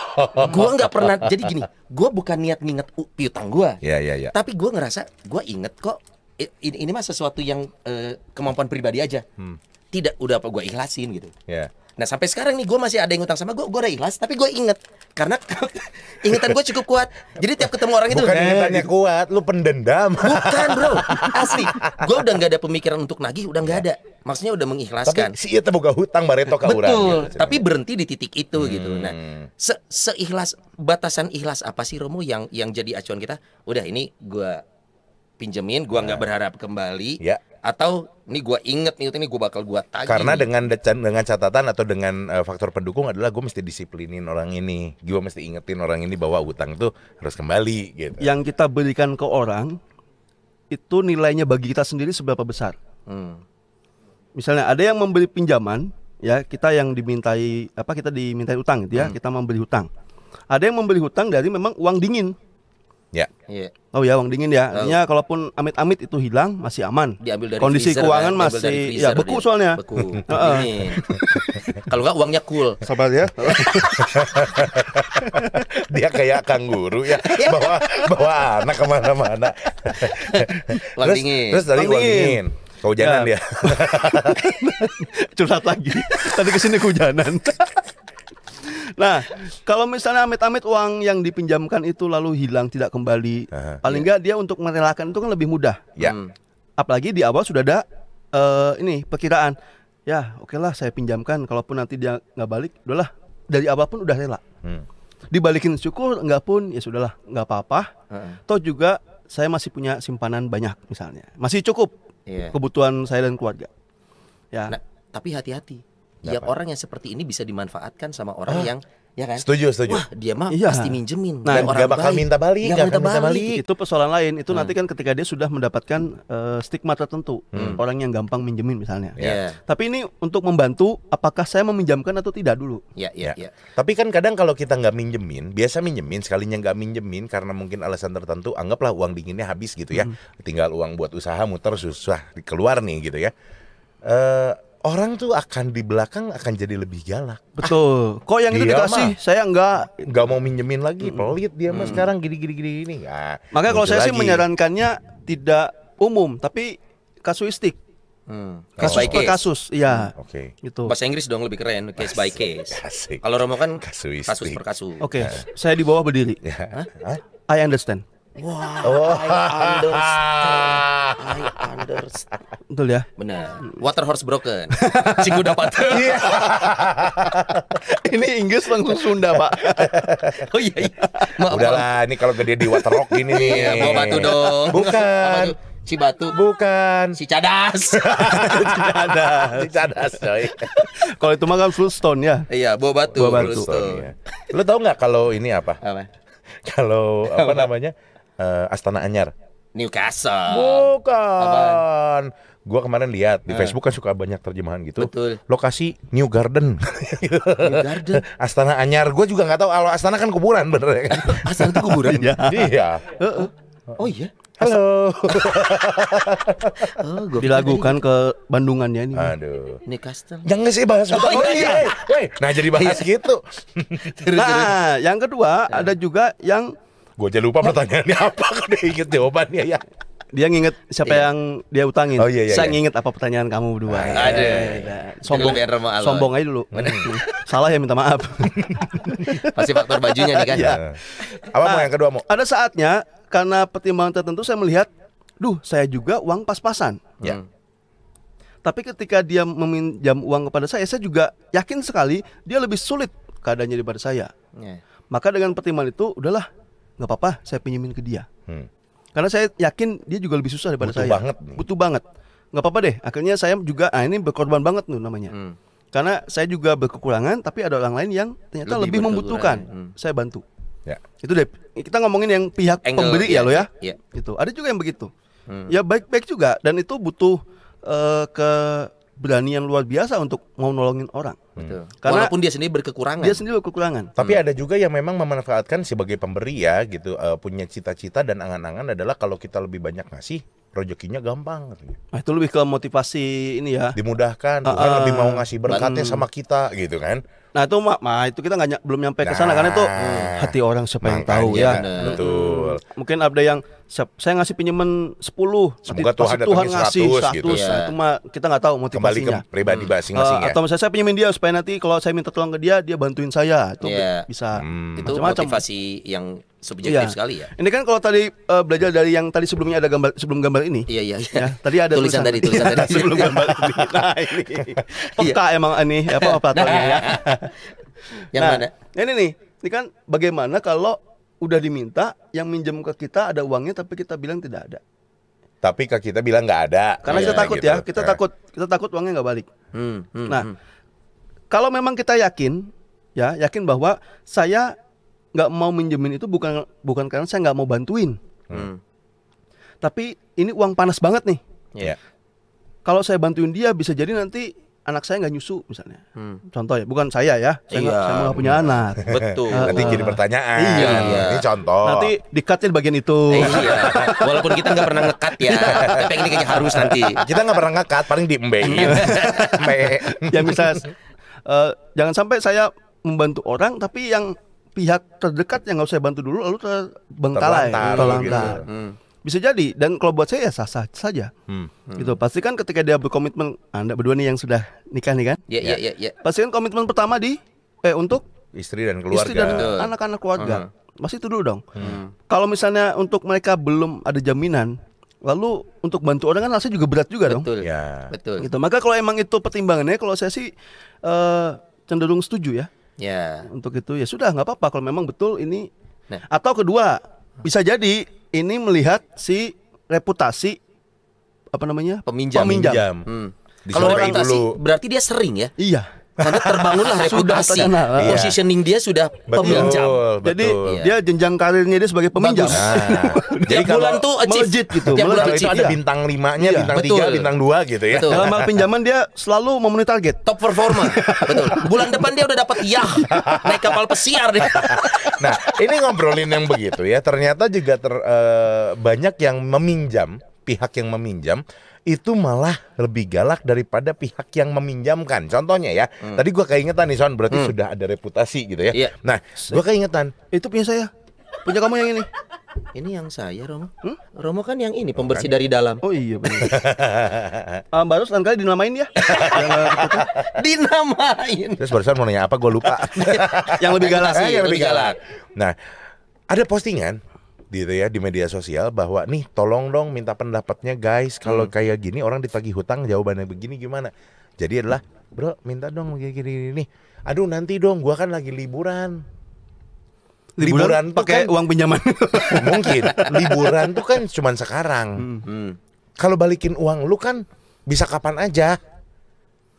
<laughs> gue nggak pernah jadi gini gue bukan niat nginget piutang gue ya, ya, ya. tapi gue ngerasa gue inget kok ini, ini mah sesuatu yang uh, kemampuan pribadi aja hmm. tidak udah apa gue ikhlasin gitu ya Nah sampai sekarang nih gue masih ada yang utang sama gue, gue udah ikhlas, tapi gue inget karena <laughs> ingetan gue cukup kuat. Jadi tiap ketemu orang itu bukan ingetannya kuat, lu pendendam. Bukan bro, <laughs> asli. Gue udah gak ada pemikiran untuk nagih, udah gak ada. Maksudnya udah mengikhlaskan. Tapi si itu buka hutang bareto ke orang. Betul. Gitu, tapi berhenti di titik itu hmm. gitu. Nah, hmm. se seikhlas batasan ikhlas apa sih Romo yang yang jadi acuan kita? Udah ini gue pinjemin, gue nggak nah. berharap kembali. Ya atau ini gue inget nih ini gue bakal gue tagih karena nih. dengan dengan catatan atau dengan uh, faktor pendukung adalah gue mesti disiplinin orang ini gue mesti ingetin orang ini bahwa utang itu harus kembali gitu yang kita berikan ke orang itu nilainya bagi kita sendiri seberapa besar hmm. misalnya ada yang memberi pinjaman ya kita yang dimintai apa kita dimintai utang gitu ya hmm. kita membeli hutang ada yang membeli hutang dari memang uang dingin Ya. Yeah. Iya. Oh ya, uang dingin ya. Artinya kalaupun amit-amit itu hilang masih aman. Diambil dari kondisi freezer, keuangan kan? masih freezer, ya beku dia. soalnya. Beku. <laughs> <laughs> Kalau nggak uangnya cool. Sobat ya. <laughs> Dia kayak kangguru ya, bawa bawa anak kemana-mana. uang terus, dingin. Terus dari uang, uang dingin. dingin. Kehujanan ya. dia. Curhat lagi. Tadi kesini kehujanan nah, kalau misalnya amit-amit uang yang dipinjamkan itu lalu hilang tidak kembali, -huh. paling enggak iya. yeah. dia untuk merelakan itu kan lebih mudah. Ya. Hmm. Apalagi di awal sudah ada uh, ini perkiraan. Ya, oke okay lah saya pinjamkan. Kalaupun nanti dia nggak balik, udahlah dari awal pun udah rela. Hmm. Dibalikin syukur enggak pun ya sudahlah nggak apa-apa. -huh. Toh juga saya masih punya simpanan banyak misalnya, masih cukup yeah. kebutuhan saya dan keluarga. Ya. Nah, tapi hati-hati ya orang yang seperti ini bisa dimanfaatkan sama orang ah. yang ya kan? Setuju, setuju. Wah, dia mah iya. pasti minjemin. Nah, orang gak bakal baik. minta balik, gak, gak minta, balik. minta balik. Itu persoalan lain. Itu hmm. nanti kan ketika dia sudah mendapatkan uh, stigma tertentu, hmm. orang yang gampang minjemin misalnya. Yeah. yeah. Tapi ini untuk membantu apakah saya meminjamkan atau tidak dulu. Iya, iya, ya yeah, iya, yeah, yeah. yeah. Tapi kan kadang kalau kita nggak minjemin, biasa minjemin sekalinya nggak minjemin karena mungkin alasan tertentu, anggaplah uang dinginnya habis gitu ya. Hmm. Tinggal uang buat usaha muter susah keluar nih gitu ya. uh, orang tuh akan di belakang akan jadi lebih galak. Betul. Ah, Kok yang itu dikasih, mah, saya enggak enggak mau minjemin lagi, mm, pelit dia mah hmm. sekarang gini gini gini gini. Nah, Makanya kalau saya lagi. sih menyarankannya tidak umum, tapi kasuistik. Hmm. Kasus oh. per kasus, ya. Oke. Okay. Gitu. Bahasa Inggris dong lebih keren, case by case. Kalau Romo kan kasuistik. kasus per kasus. Oke, okay. Ya. saya di bawah berdiri. Ya. Huh? I understand. Wah, wow. oh. I understand. I understand. Betul ya? Benar. Water horse broken. Cikgu dapat. <laughs> Iya. ini Inggris langsung Sunda, Pak. oh iya. iya. Udahlah, ini kalau gede di water rock gini nih. Iya, mau batu dong. Bukan. Cibatu bukan cadas. Cicadas <laughs> Cicadas coy kalau itu mah kan full stone ya iya bawa batu bawa batu lo iya. tau nggak kalau ini apa, apa? kalau apa namanya uh, Astana Anyar. Newcastle. Bukan. Apaan? Gua kemarin lihat di ah. Facebook kan suka banyak terjemahan gitu. Betul. Lokasi New Garden. New Garden. <laughs> Astana Anyar. Gue juga nggak tahu. Kalau Astana kan kuburan bener ya kan? <laughs> Astana itu kuburan. iya. iya. Oh, iya. Halo. <laughs> oh, Dilakukan ke Bandungannya nih. Aduh. Ini custom. Jangan sih bahas oh, oh, iya. iya. nah jadi bahas iya. gitu. nah, yang kedua ah. ada juga yang Gue aja lupa ya. pertanyaannya apa kok dia inget jawabannya ya dia nginget siapa iya. yang dia utangin. Oh, iya, iya, Saya iya. nginget apa pertanyaan kamu berdua. ada. Ya, ya. Sombong, sombong aja dulu. Hmm. Salah ya minta maaf. <laughs> Pasti faktor bajunya nih kan. Ya. Apa nah, mau yang kedua mau? Ada saatnya karena pertimbangan tertentu saya melihat, duh saya juga uang pas-pasan. Ya. Tapi ketika dia meminjam uang kepada saya, saya juga yakin sekali dia lebih sulit keadaannya daripada saya. Ya. Maka dengan pertimbangan itu, udahlah nggak apa-apa saya pinjemin ke dia hmm. karena saya yakin dia juga lebih susah daripada butuh saya banget. butuh banget nggak apa-apa deh akhirnya saya juga ah ini berkorban banget tuh namanya hmm. karena saya juga berkekurangan tapi ada orang lain yang ternyata lebih, lebih membutuhkan hmm. saya bantu ya. itu deh kita ngomongin yang pihak Angle, pemberi ya, ya lo ya, ya, ya. itu ada juga yang begitu hmm. ya baik-baik juga dan itu butuh uh, keberanian luar biasa untuk mau nolongin orang Betul. Hmm. Karena walaupun dia sendiri berkekurangan. Dia sendiri berkekurangan. Tapi ada juga yang memang memanfaatkan sebagai pemberi ya gitu uh, punya cita-cita dan angan-angan adalah kalau kita lebih banyak ngasih rezekinya gampang gitu ya. ah, itu lebih ke motivasi ini ya. Dimudahkan, Tuhan ah, uh, ah. lebih mau ngasih berkatnya sama kita gitu kan. Nah, itu mah, ma, itu kita nggak belum nyampe ke sana nah, karena itu nah. hati orang siapa yang tahu ya. Betul betul. Mungkin ada yang saya ngasih pinjaman 10 semoga nanti, Tuhan, Tuhan ngasih 100, 100 gitu. Ya. Itu kita nggak tahu motivasinya. Kembali ke pribadi hmm. masing-masing hmm. uh, ya. Atau misalnya saya pinjamin dia supaya nanti kalau saya minta tolong ke dia dia bantuin saya itu yeah. bisa hmm. itu macam-macam. motivasi yang subjektif yeah. sekali ya. Ini kan kalau tadi uh, belajar dari yang tadi sebelumnya ada gambar sebelum gambar ini. Iya iya. iya. Ya, tadi ada tulisan, tulisan tadi tulisan iya, tadi sebelum gambar ini. <laughs> Nah ini peka iya. emang ini apa apa <laughs> yang nah, mana? Ini nih, ini kan bagaimana kalau udah diminta, yang minjem ke kita ada uangnya tapi kita bilang tidak ada. Tapi ke kita bilang nggak ada. Karena ya, kita takut gitu. ya, kita eh. takut, kita takut uangnya nggak balik. Hmm, hmm, nah, hmm. kalau memang kita yakin, ya yakin bahwa saya nggak mau minjemin itu bukan bukan karena saya nggak mau bantuin, hmm. tapi ini uang panas banget nih. Yeah. Kalau saya bantuin dia bisa jadi nanti anak saya nggak nyusu misalnya. Hmm. Contoh ya, bukan saya ya. Saya iya. saya nggak punya hmm. anak. <laughs> Betul. Uh, Nanti jadi pertanyaan. Iya. iya. Ini contoh. Nanti dikatnya di bagian itu. Eh, iya. Walaupun kita nggak pernah ngekat ya, tapi ini kayaknya harus nanti. Kita nggak pernah ngekat, paling di Ya <laughs> bisa uh, jangan sampai saya membantu orang, tapi yang pihak terdekat yang nggak usah bantu dulu, lalu terbengkalai, terlantar. terlantar. Gitu. Hmm bisa jadi dan kalau buat saya ya sah sah saja hmm. Hmm. gitu pasti kan ketika dia berkomitmen ah, anda berdua nih yang sudah nikah nih kan ya ya ya, ya. pasti kan komitmen pertama di eh untuk istri dan keluarga istri dan anak-anak keluarga uh -huh. itu dulu dong hmm. kalau misalnya untuk mereka belum ada jaminan lalu untuk bantu orang kan rasanya juga berat juga betul. dong ya. betul gitu maka kalau emang itu pertimbangannya kalau saya sih uh, cenderung setuju ya ya untuk itu ya sudah nggak apa-apa kalau memang betul ini nah. atau kedua bisa jadi ini melihat si reputasi apa namanya peminjam. Peminjam. Hmm. Kalau orang dulu. berarti dia sering ya? Iya. Karena terbangunlah reputasi. Iya. Positioning dia sudah peminjam. Jadi iya. dia jenjang karirnya dia sebagai peminjam. Nah, nah <laughs> jadi kalau bulan tuh melejit gitu. Tiap bulan itu ada bintang limanya, iya. bintang tiga, bintang dua gitu ya. Betul. Dalam pinjaman dia selalu memenuhi target. Top performer. betul. Bulan depan dia udah dapat yah naik kapal pesiar deh. <laughs> nah, ini ngobrolin yang begitu ya. Ternyata juga ter, uh, banyak yang meminjam, pihak yang meminjam itu malah lebih galak daripada pihak yang meminjamkan. Contohnya ya, hmm. tadi gua keingetan nih Son, berarti hmm. sudah ada reputasi gitu ya. Iya. Nah, gua keingetan. Itu punya saya. Punya kamu yang ini. Ini yang saya Romo. Hmm? Romo kan yang ini oh, pembersih kan. dari dalam. Oh iya benar. um, <laughs> ah, baru lain kali dinamain ya. <laughs> dinamain. Terus barusan mau nanya apa gue lupa. <laughs> yang lebih galak sih. Yang lebih galak. Nah, ada postingan gitu ya di media sosial bahwa nih tolong dong minta pendapatnya guys kalau hmm. kayak gini orang ditagih hutang jawabannya begini gimana jadi adalah bro minta dong gini gini, nih aduh nanti dong gua kan lagi liburan liburan, liburan pakai kan, uang pinjaman <laughs> mungkin liburan tuh kan cuman sekarang hmm. hmm. kalau balikin uang lu kan bisa kapan aja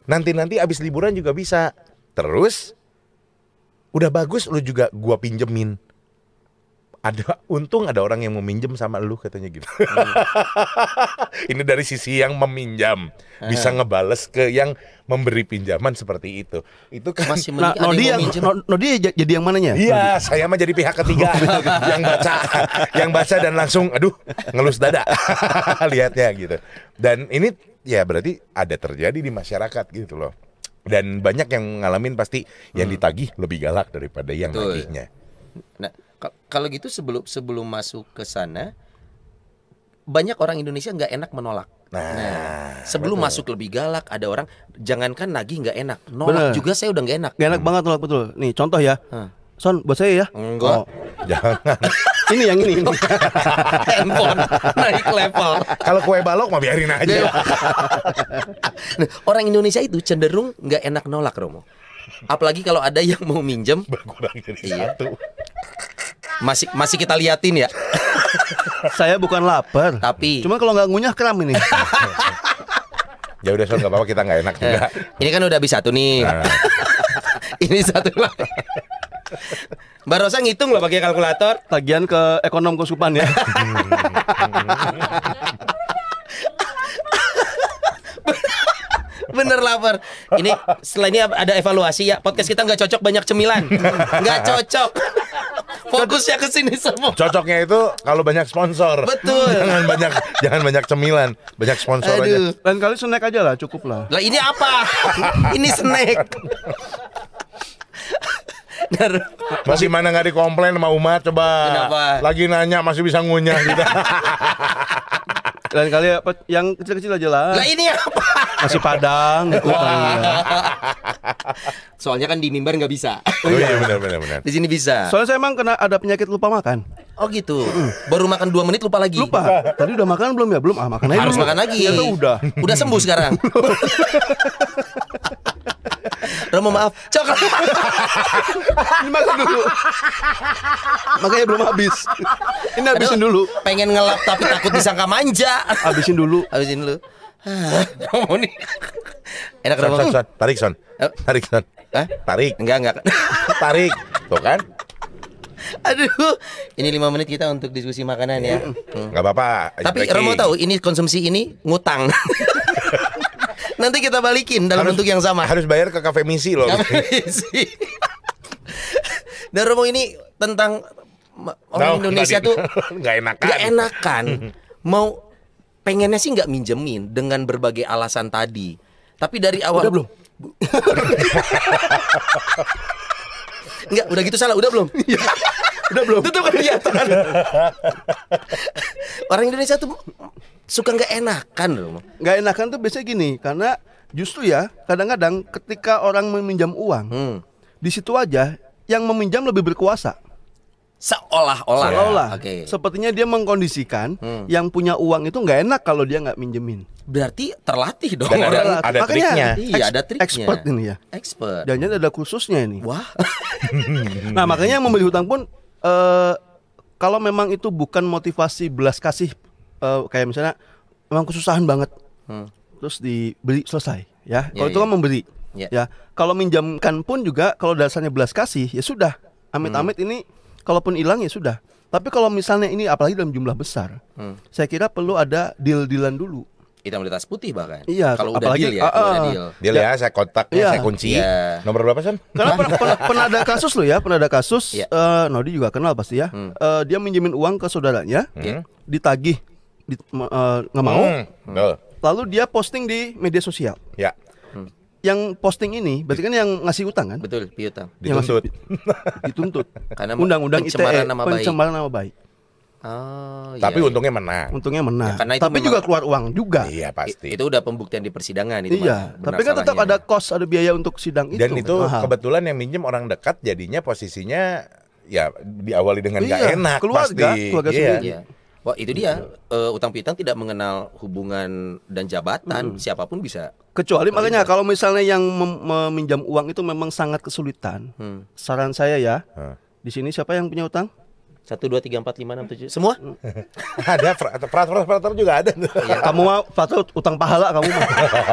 nanti nanti abis liburan juga bisa terus udah bagus lu juga gua pinjemin ada untung ada orang yang meminjam sama lu katanya gitu. Hmm. <laughs> ini dari sisi yang meminjam hmm. bisa eh. ngebales ke yang memberi pinjaman seperti itu. Itu kan Masih nah, Nodi yang, yang Nodi jadi yang mananya? Iya, saya mah jadi <laughs> pihak ketiga yang baca yang baca dan langsung aduh ngelus dada <laughs> lihatnya gitu. Dan ini ya berarti ada terjadi di masyarakat gitu loh. Dan banyak yang ngalamin pasti hmm. yang ditagih lebih galak daripada yang nagihnya. Nah, kalau gitu sebelum sebelum masuk ke sana banyak orang Indonesia nggak enak menolak. Nah, nah sebelum betul. masuk lebih galak ada orang jangankan nagih nggak enak, nolak Bener. juga saya udah nggak enak. Gak enak hmm. banget nolak betul. Nih contoh ya. Hmm. Son buat saya ya. Enggak. Oh, jangan. <laughs> ini yang ini. ini. <laughs> Handphone naik level. Kalau kue balok mah biarin aja. nah, <laughs> orang Indonesia itu cenderung nggak enak nolak Romo. Apalagi kalau ada yang mau minjem. Berkurang jadi iya. satu. Masih masih kita liatin ya. <laughs> Saya bukan lapar. Tapi. Cuma kalau nggak ngunyah kram ini. <laughs> ya udah soal nggak apa-apa kita nggak enak juga. Eh, ini kan udah bisa tuh nih. Nah. <laughs> ini satu lagi. Mbak Rosa ngitung loh pakai kalkulator. bagian ke ekonom kusupan ya. bener lapar. Ini setelah ini ada evaluasi ya. Podcast kita nggak cocok banyak cemilan. Nggak cocok. Fokusnya ke sini semua. Cocoknya itu kalau banyak sponsor. Betul. jangan banyak jangan banyak cemilan, banyak sponsor Aduh. aja. Lain kali snack aja lah, cukup lah. Lah ini apa? ini snack. masih mana nggak dikomplain sama umat coba. Kenapa? Lagi nanya masih bisa ngunyah kita. <laughs> Lain kali apa yang kecil-kecil aja lah. Lah ini apa? Masih padang gitu ya. Soalnya kan di mimbar nggak bisa. Oh iya benar benar benar. Di sini bisa. Soalnya saya emang kena ada penyakit lupa makan. Oh gitu. Baru makan dua menit lupa lagi. Lupa. Tadi udah makan belum ya? Belum. Ah makan aja. Harus makan lagi. Ya udah. Udah sembuh sekarang. <laughs> Romo maaf. Coklat. <laughs> Dimakan dulu. Makanya belum habis. Ini habisin Aduh, dulu. Pengen ngelap tapi takut disangka manja. Habisin dulu. Habisin dulu. Ah, Romo nih. Enak Romo. Son, son, Tarik son. Eh? Tarik son. Hah? Tarik. Enggak, enggak. Tarik. Tuh kan. Aduh, ini lima menit kita untuk diskusi makanan ya. Enggak apa-apa. Tapi Romo tahu ini konsumsi ini ngutang. <laughs> Nanti kita balikin dalam harus, bentuk yang sama. Harus bayar ke kafe misi loh. Kafe <laughs> misi. Dan Romo ini tentang orang no, nah, Indonesia tuh <laughs> nggak enakan. Gak enakan. <laughs> Mau pengennya sih nggak minjemin dengan berbagai alasan tadi. Tapi dari awal udah belum. Enggak, udah gitu salah, udah belum? Iya. udah belum. Tutup kelihatan. orang Indonesia tuh suka nggak enakan loh nggak enakan tuh biasanya gini karena justru ya kadang-kadang ketika orang meminjam uang hmm. di situ aja yang meminjam lebih berkuasa seolah-olah seolah ya, okay. sepertinya dia mengkondisikan hmm. yang punya uang itu nggak enak kalau dia nggak minjemin berarti terlatih dong Dan ada, ada Makanya, triknya iya ada triknya expert ini ya expert jangan ada khususnya ini wah <laughs> nah makanya yang membeli hutang pun uh, kalau memang itu bukan motivasi belas kasih uh, kayak misalnya memang kesusahan banget hmm. terus dibeli selesai ya iya, kalau yeah, itu yeah. kan membeli yeah. ya kalau minjamkan pun juga kalau dasarnya belas kasih ya sudah amit-amit hmm. ini kalaupun hilang ya sudah tapi kalau misalnya ini apalagi dalam jumlah besar hmm. saya kira perlu ada deal-dealan dulu hitam di tas putih bahkan. Iya, kalau udah apalagi, deal ya, uh, udah ah. deal. Deal ya, ya. saya kontak, ya saya kunci. Iya. Nomor berapa, sih Karena pernah, pernah, pernah ada kasus loh ya, pernah ada kasus yeah. Iya. uh, Nodi juga kenal pasti ya. Hmm. Uh, dia minjemin uang ke saudaranya, hmm. ditagih di, uh, nggak mau. Hmm. Lalu dia posting di media sosial. Ya. Yang posting ini berarti kan yang ngasih utang kan? Betul, piutang. Dituntut. <laughs> dituntut. Karena undang-undang e, pencemaran nama baik. pencemaran nama baik. Oh, tapi iya, iya. untungnya menang. Untungnya menang. Ya, karena tapi memang... juga keluar uang juga. Iya pasti. Itu udah pembuktian di persidangan itu. Iya. Tapi kan tetap ada kos, ada biaya untuk sidang itu. Dan itu mahal. kebetulan yang minjem orang dekat jadinya posisinya ya diawali dengan nggak gak iya, enak keluarga, pasti. Keluarga iya. Iya. Wah itu dia uh, utang piutang tidak mengenal hubungan dan jabatan hmm. siapapun bisa. Kecuali terlibat. makanya kalau misalnya yang mem meminjam uang itu memang sangat kesulitan. Hmm. Saran saya ya, hmm. di sini siapa yang punya utang? satu dua tiga empat lima enam tujuh semua <laughs> ada operator operator juga ada ya, kamu mau satu utang pahala kamu mau.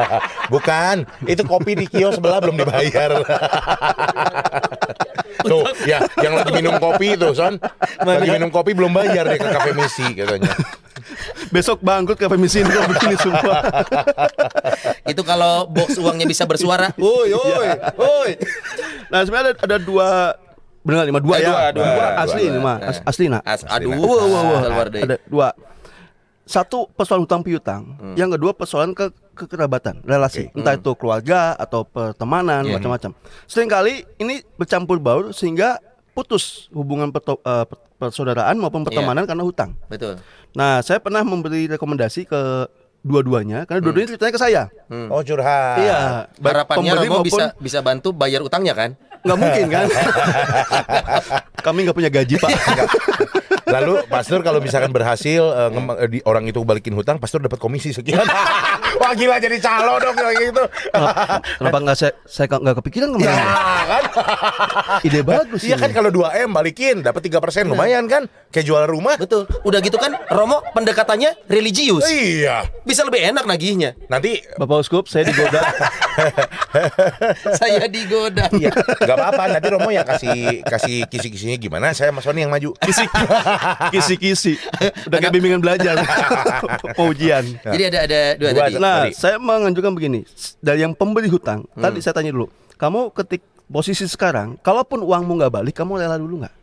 <laughs> bukan itu kopi di kios sebelah belum dibayar <laughs> tuh ya yang lagi minum kopi itu son lagi minum kopi belum bayar deh ke kafe misi katanya besok bangkrut kafe misi itu begini sumpah itu kalau box uangnya bisa bersuara woi woi ya. woi nah sebenarnya ada, ada dua beneran lima dua eh, ya dua, dua, asli ini mah eh. asli nah aduh wah ada dua satu persoalan hutang piutang hmm. yang kedua persoalan ke kekerabatan relasi okay. Hmm. entah hmm. itu keluarga atau pertemanan yeah. Hmm. macam-macam seringkali ini bercampur baur sehingga putus hubungan perto, uh, persaudaraan maupun iya. pertemanan yeah. karena hutang betul nah saya pernah memberi rekomendasi ke dua-duanya karena dua-duanya ceritanya ke saya hmm. oh curhat iya harapannya Romo bisa bisa bantu bayar utangnya kan nggak mungkin kan? <laughs> Kami nggak punya gaji pak. Lalu Pastor kalau misalkan berhasil uh, di, orang itu balikin hutang, Pastor dapat komisi sekian. <laughs> Wah gila jadi calo dong kayak gitu. Kenapa nggak saya saya nggak kepikiran kemarin? Ya, kan? Ide bagus. Iya kan kalau 2 m balikin dapat tiga persen iya. lumayan kan? Kayak jual rumah. Betul. Udah gitu kan Romo pendekatannya religius. Iya. Bisa lebih enak nagihnya. Nanti Bapak Uskup saya digoda. <laughs> saya digoda. Iya. Gak apa-apa, nanti Romo yang kasih kasih kisi-kisinya gimana, saya sama Sony yang maju. Kisi kisi-kisi. Udah kayak bimbingan belajar. <laughs> Ujian. Jadi ada ada dua, dua tadi. Nah, tadi. saya menganjurkan begini, dari yang pembeli hutang, hmm. tadi saya tanya dulu, kamu ketik posisi sekarang, kalaupun uangmu nggak balik, kamu rela dulu nggak?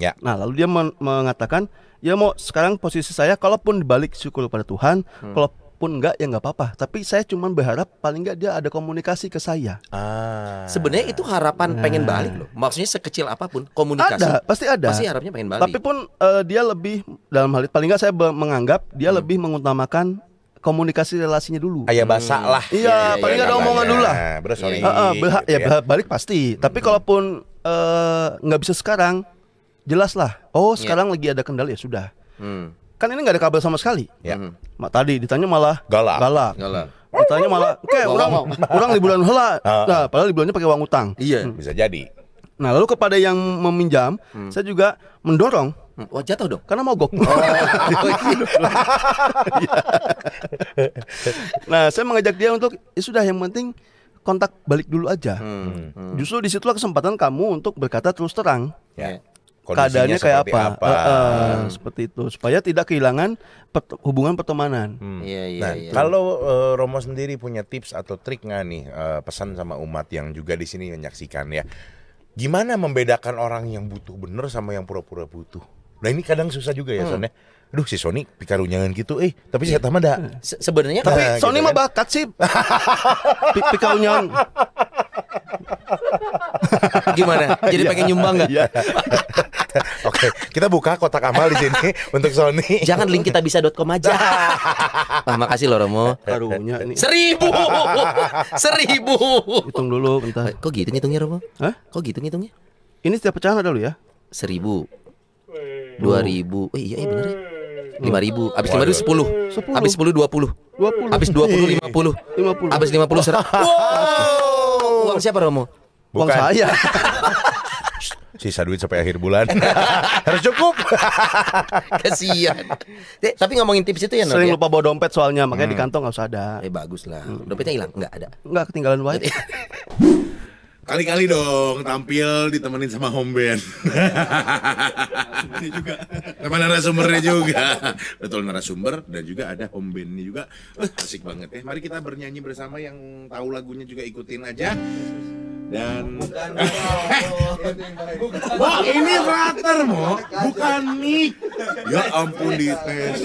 Ya. Nah, lalu dia mengatakan, ya mau sekarang posisi saya, kalaupun dibalik syukur pada Tuhan, hmm. kalau pun enggak ya enggak apa-apa tapi saya cuma berharap paling enggak dia ada komunikasi ke saya ah. sebenarnya itu harapan nah. pengen balik loh maksudnya sekecil apapun komunikasi ada pasti ada pasti harapnya pengen balik tapi pun uh, dia lebih dalam hal itu paling enggak saya menganggap dia hmm. lebih mengutamakan komunikasi relasinya dulu. Ayah basa hmm. lah. Iya, ya, paling ya, ada iya, omongan iya. dulu lah. Bro, sorry. Uh, ya, ya balik pasti. Hmm. Tapi kalaupun eh, nggak uh, bisa sekarang, jelas lah. Oh, iya. sekarang ya. lagi ada kendala ya sudah. Hmm kan ini nggak ada kabel sama sekali. Ya. Hmm. Tadi ditanya malah galak. Galak. galak. Ditanya malah kayak orang orang liburan hela. Ah. Nah, padahal liburannya pakai uang utang. Iya, hmm. bisa jadi. Nah, lalu kepada yang meminjam, hmm. saya juga mendorong hmm. oh, jatuh dong karena mogok. Oh. <laughs> nah saya mengajak dia untuk ya sudah yang penting kontak balik dulu aja. Hmm. Hmm. Justru disitulah kesempatan kamu untuk berkata terus terang. Yeah keadaannya kayak apa, apa. Uh, uh, hmm. seperti itu supaya tidak kehilangan pet hubungan pertemanan. Hmm. Iya, iya, nah, iya. kalau uh, Romo sendiri punya tips atau trik nggak nih uh, pesan sama umat yang juga di sini menyaksikan ya, gimana membedakan orang yang butuh bener sama yang pura-pura butuh? Nah ini kadang susah juga ya hmm. Son ya. Aduh si Sony pikarunyangan gitu eh tapi saya tambah dah. Hmm. Se Sebenarnya nah, tapi nah, Sony gitu mah kan. bakat sih. <laughs> pikarunyangan. Gimana? Jadi iya. pengen nyumbang nggak? Iya. <laughs> kita <laughs> oke okay. kita buka kotak amal di sini <laughs> untuk Sony jangan link kita bisa com aja <laughs> Wah, makasih loh Romo Barunya ini seribu seribu hitung dulu bentar kok gitu ngitungnya Romo Hah? kok gitu ngitungnya ini setiap pecahan ada lu ya seribu dua ribu oh, iya iya bener ya lima ribu abis lima ribu sepuluh abis sepuluh dua puluh abis dua puluh lima puluh abis lima puluh seratus uang siapa Romo Bukan. uang saya sisa duit sampai akhir bulan <laughs> harus cukup <laughs> kasihan eh, tapi ngomongin tips itu ya Nob, sering ya? lupa bawa dompet soalnya makanya hmm. di kantong usah ada eh bagus lah hmm. dompetnya hilang nggak ada nggak ketinggalan banget <laughs> Kali-kali dong tampil ditemenin sama home band. juga. Sama narasumbernya juga. Betul narasumber dan juga ada home bandnya juga. asik banget. ya mari kita bernyanyi bersama yang tahu lagunya juga ikutin aja dan bukan, <laughs> Wah, ini frater mo, bukan mic. Ya ampun di tes. <laughs>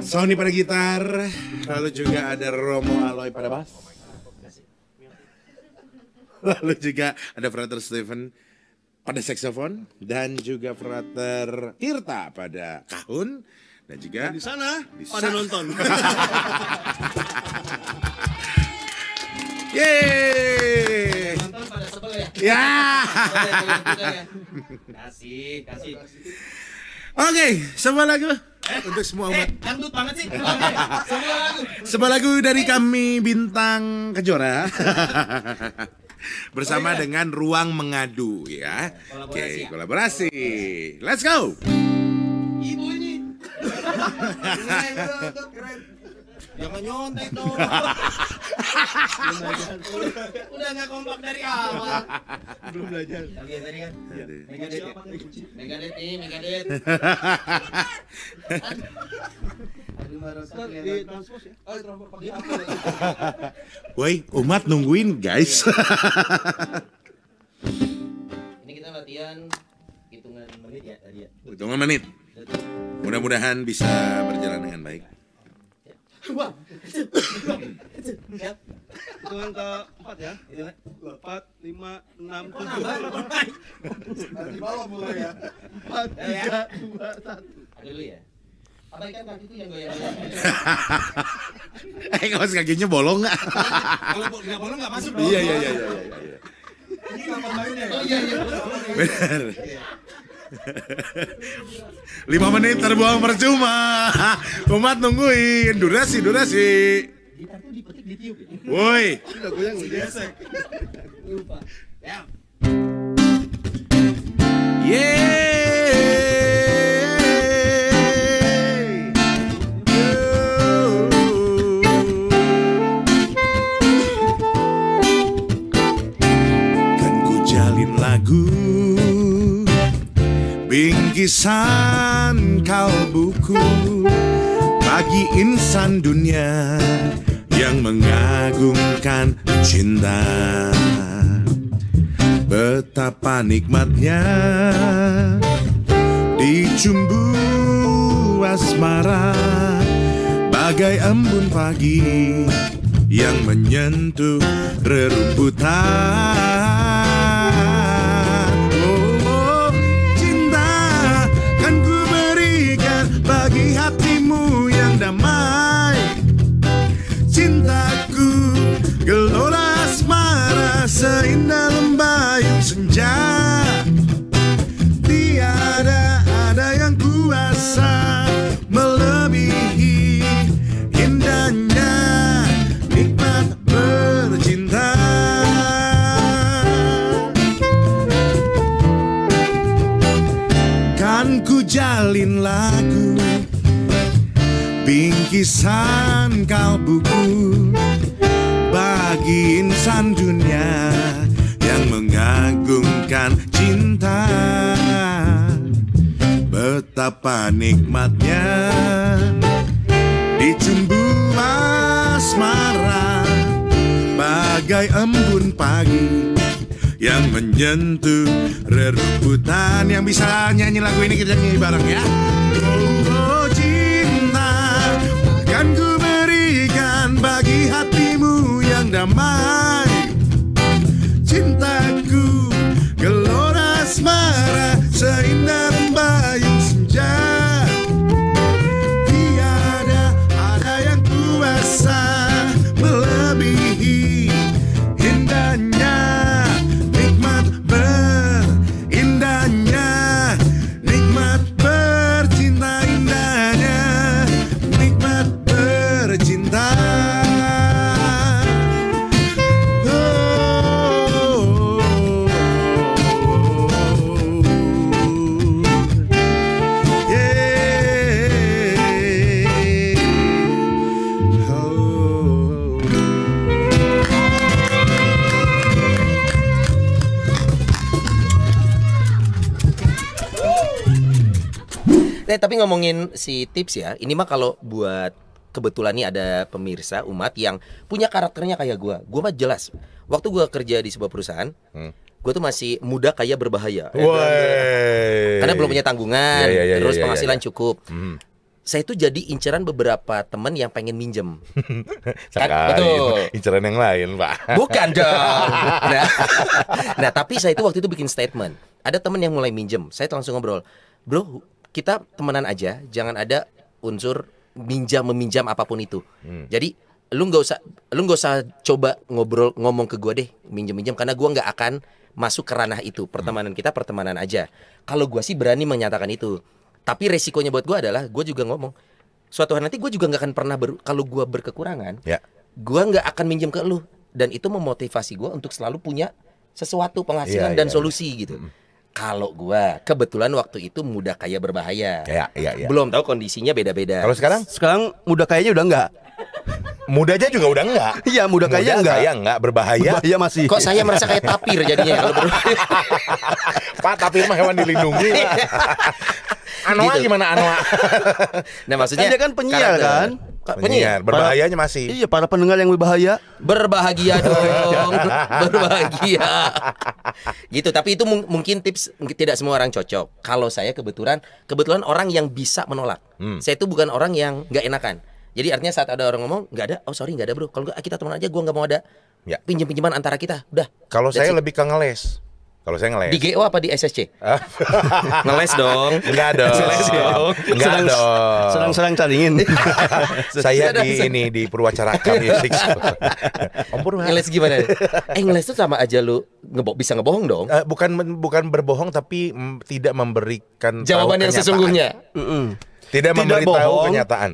Sony pada gitar, lalu juga ada Romo Aloy pada bass. Lalu juga ada Frater Steven pada saxophone dan juga Frater Tirta pada kahun dan juga di sana di pada sana. nonton. <laughs> Yeay. Nonton pada sebel ya. Ya. <laughs> Kasih, kasih. Oke, okay, sebuah lagu eh, untuk semua umat. Eh, dangdut banget sih. sebuah lagu. Sebuah lagu dari eh. kami bintang Kejora. <laughs> Bersama oh, iya. dengan Ruang Mengadu ya. Oke, kolaborasi. Okay, ya. kolaborasi. Let's go. Ibu keren Jangan nyontek dong. udah, udah nggak kompak dari awal. Belum belajar. Oke, tadi kan. Megadet. Megadet, eh, Megadet. <laughs> Ya, oh, <laughs> Woi, umat nungguin guys. Iya. <laughs> Ini kita latihan hitungan menit ya tadi ya. Hitungan menit. Mudah-mudahan bisa berjalan dengan baik. Wah. Siap. Hitungan ke empat ya. Empat, lima, enam, tujuh. Dari bawah mulai ya. Empat, tiga, dua, satu. Ada dulu ya. Abaikan kaki itu yang goyang-goyang. Eh, kaos kakinya bolong nggak? Kalau nggak bolong nggak masuk dong. Iya, iya, iya, iya, iya. iya. Ini kapan mainnya? Oh iya, iya. Benar. <laughs> Lima menit terbuang percuma. <laughs> Umat nungguin durasi durasi. Woi. Udah goyang gesek. lagu Bingkisan kalbuku Bagi insan dunia Yang mengagumkan cinta Betapa nikmatnya dicumbu asmara Bagai embun pagi Yang menyentuh rerumputan seindah lembayung senja Tiada ada yang kuasa melebihi indahnya nikmat bercinta Kan ku jalin lagu Bingkisan kau buku bagi insan dunia cinta Betapa nikmatnya Dicumbu asmara Bagai embun pagi Yang menyentuh rerumputan Yang bisa nyanyi lagu ini kita nyanyi bareng ya oh, cinta Akan ku berikan bagi hatimu yang damai smara sa inna Eh tapi ngomongin si tips ya, ini mah kalau buat kebetulan nih ada pemirsa umat yang punya karakternya kayak gue. Gue mah jelas. Waktu gue kerja di sebuah perusahaan, hmm. gue tuh masih muda kayak berbahaya. Ya kan? Wey. Karena belum punya tanggungan, yeah, yeah, yeah, terus yeah, yeah, penghasilan yeah. cukup. Hmm. Saya tuh jadi inceran beberapa temen yang pengen minjem. <laughs> kan, betul. Inceran yang lain, Pak. Bukan dong. <laughs> nah, nah, tapi saya itu waktu itu bikin statement. Ada temen yang mulai minjem. Saya langsung ngobrol, bro, kita temenan aja, jangan ada unsur minjam meminjam apapun itu. Hmm. Jadi lu nggak usah lu nggak usah coba ngobrol ngomong ke gue deh minjem minjam karena gue nggak akan masuk ke ranah itu pertemanan hmm. kita pertemanan aja kalau gue sih berani menyatakan itu tapi resikonya buat gue adalah gue juga ngomong suatu hari nanti gue juga nggak akan pernah ber, kalau gue berkekurangan ya. gue nggak akan minjem ke lu dan itu memotivasi gue untuk selalu punya sesuatu penghasilan ya, dan ya, solusi iya. gitu hmm kalau gua kebetulan waktu itu muda kaya berbahaya. Ya, ya, ya. Belum tahu kondisinya beda-beda. Kalau sekarang? Sekarang muda kayanya udah enggak. Muda aja juga udah enggak. <laughs> Iya, muda kaya muda enggak. Kaya enggak berbahaya. Iya masih. Kok saya merasa kayak tapir jadinya kalau <laughs> ber... Pak, tapir mah hewan dilindungi. Iya. Anoa gitu. gimana Anoa? nah, maksudnya kan dia kan penyiar kan? Penyiar, berbahayanya masih. Iya, para pendengar yang berbahaya, berbahagia dong. <laughs> berbahagia. gitu, tapi itu mung mungkin tips tidak semua orang cocok. Kalau saya kebetulan kebetulan orang yang bisa menolak. Hmm. Saya itu bukan orang yang nggak enakan. Jadi artinya saat ada orang ngomong nggak ada, oh sorry nggak ada bro. Kalau nggak kita teman aja, gua nggak mau ada ya. pinjam pinjaman antara kita. Udah. Kalau saya it. lebih ke ngeles. Kalau saya ngeles. Di GO apa di SSC? <laughs> ngeles dong. Enggak dong. <laughs> Ngeles dong. Enggak sedang, dong. Sedang-sedang caringin. <laughs> saya di ini di Purwacaraka Music. Om Purwa. Ngeles gimana? Eh ngeles tuh sama aja lu ngebo bisa ngebohong dong. Uh, bukan bukan berbohong tapi tidak memberikan jawaban yang kenyataan. sesungguhnya. Mm -mm. Tidak, tidak memberitahu bohong. kenyataan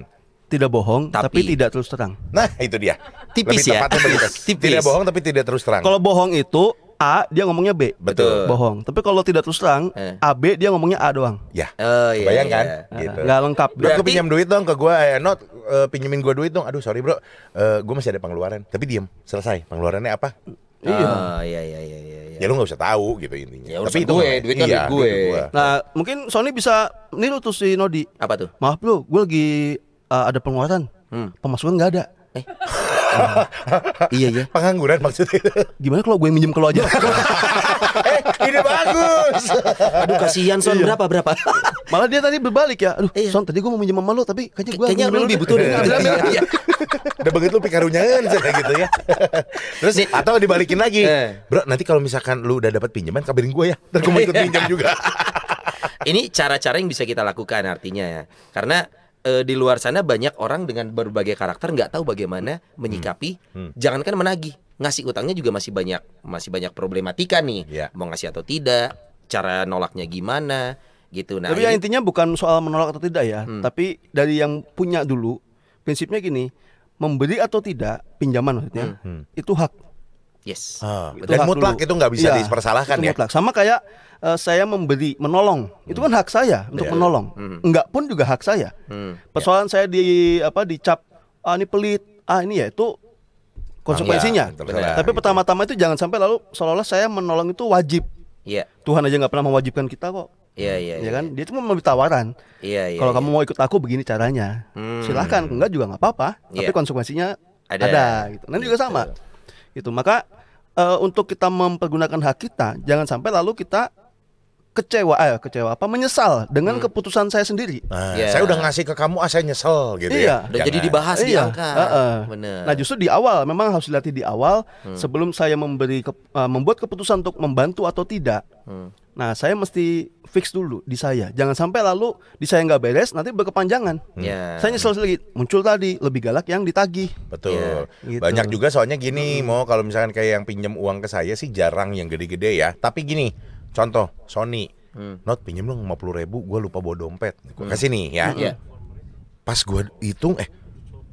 tidak bohong tapi, tapi tidak terus terang. Nah, itu dia. Tipis Lebih ya. tipis. Tidak bohong tapi tidak terus terang. Kalau bohong itu A dia ngomongnya B. Betul. Bohong. Tapi kalau tidak terus terang, eh. A B dia ngomongnya A doang. Ya. Oh iya. Bayangkan iya, iya. gitu. gitu. Gak lengkap. Berarti... gue pinjam duit dong ke gue, eh, not uh, pinjemin gue duit dong. Aduh sorry bro, uh, eh, gue masih ada pengeluaran. Tapi diem, selesai. Pengeluarannya apa? Iya. Oh, iya iya iya Ya lu gak usah tahu gitu intinya. Ya, Tapi itu gue, duit kan iya, duit gue. gue. Nah, mungkin Sony bisa niru tuh si Nodi. Apa tuh? Maaf lu gue lagi uh, ada pengeluaran. Hmm. Pemasukan nggak ada. Eh iya ya. Pengangguran maksudnya. Gimana kalau gue minjem ke lo aja? <laughs> eh, ini bagus. Aduh kasihan Son iya. berapa berapa. Malah dia tadi berbalik ya. Aduh, iya. Son tadi gue mau minjem sama lo tapi kayaknya gue kayaknya lebih butuh deh. Iya. Iya. Iya. Udah begitu lu pikarunyaan kayak gitu ya. Terus nih, atau dibalikin lagi. Eh. Bro, nanti kalau misalkan lu udah dapat pinjaman kabarin gue ya. terus gue mau ikut <laughs> pinjam juga. ini cara-cara yang bisa kita lakukan artinya ya. Karena e, di luar sana banyak orang dengan berbagai karakter nggak tahu bagaimana hmm. menyikapi hmm. Hmm. jangankan menagih ngasih utangnya juga masih banyak masih banyak problematika nih yeah. mau ngasih atau tidak cara nolaknya gimana gitu nah tapi ya intinya bukan soal menolak atau tidak ya hmm. tapi dari yang punya dulu prinsipnya gini memberi atau tidak pinjaman maksudnya hmm. itu hak Yes. Ah, itu dan mutlak dulu. itu nggak bisa ya, dipersalahkan itu ya. Mutlak. Sama kayak uh, saya memberi menolong, hmm. itu kan hak saya untuk yeah. Iya. menolong. Hmm. Enggak pun juga hak saya. Hmm. Persoalan yeah. saya di apa dicap ah ini pelit, ah ini ya itu konsekuensinya. Ah, ya, Tapi pertama-tama itu jangan sampai lalu seolah-olah saya menolong itu wajib. Yeah. Tuhan aja nggak pernah mewajibkan kita kok. Iya iya. Ya iya kan? Iya. Dia cuma memberi tawaran. Iya iya. Kalau ya. kamu iya. mau ikut aku begini caranya. Hmm. Silahkan, enggak juga nggak apa-apa. Tapi konsekuensinya ada. ada gitu. Nanti juga sama. Itu maka uh, untuk kita mempergunakan hak kita, jangan sampai lalu kita kecewa eh, kecewa apa menyesal dengan hmm. keputusan saya sendiri. Nah, yeah. saya udah ngasih ke kamu ah saya nyesel gitu iya. ya. udah jadi dibahas iya. diangkat. Uh, uh. Nah, justru di awal memang harus dilatih di awal hmm. sebelum saya memberi ke, uh, membuat keputusan untuk membantu atau tidak. Hmm. Nah, saya mesti fix dulu di saya. Jangan sampai lalu di saya nggak beres, nanti berkepanjangan. Hmm. Yeah. Saya nyesel lagi muncul tadi lebih galak yang ditagih. Betul. Yeah. Gitu. Banyak juga soalnya gini, hmm. mau kalau misalkan kayak yang pinjam uang ke saya sih jarang yang gede-gede ya. Tapi gini, contoh Sony, hmm. not pinjam dong lima puluh ribu, gue lupa bawa dompet. Gue hmm. kasih nih ya. Yeah. Pas gue hitung, eh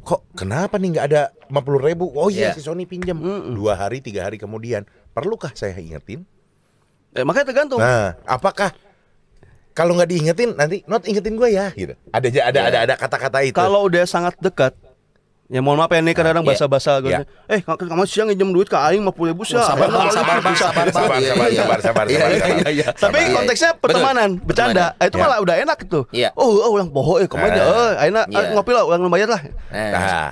kok kenapa nih nggak ada lima puluh ribu? Oh iya yeah. si Sony pinjam. Hmm. Dua hari, tiga hari kemudian, perlukah saya ingetin? Eh, makanya tergantung. Nah, apakah kalau nggak diingetin nanti not ingetin gue ya gitu. Ada aja ada, ya. ada ada ada kata-kata itu. Kalau udah sangat dekat Ya mohon maaf ya nih kadang-kadang nah, bahasa-bahasa yeah. yeah. Eh kamu siang nginjem duit ke aing 50 ribu sih. Oh, sabar, sabar, sabar, sabar, sabar, sabar, sabar, sabar, sabar, sabar, Tapi konteksnya pertemanan, bercanda. Itu malah udah enak tuh. Oh, oh ulang bohong eh kemana? Eh, aina ngopi lah, uang bayar lah.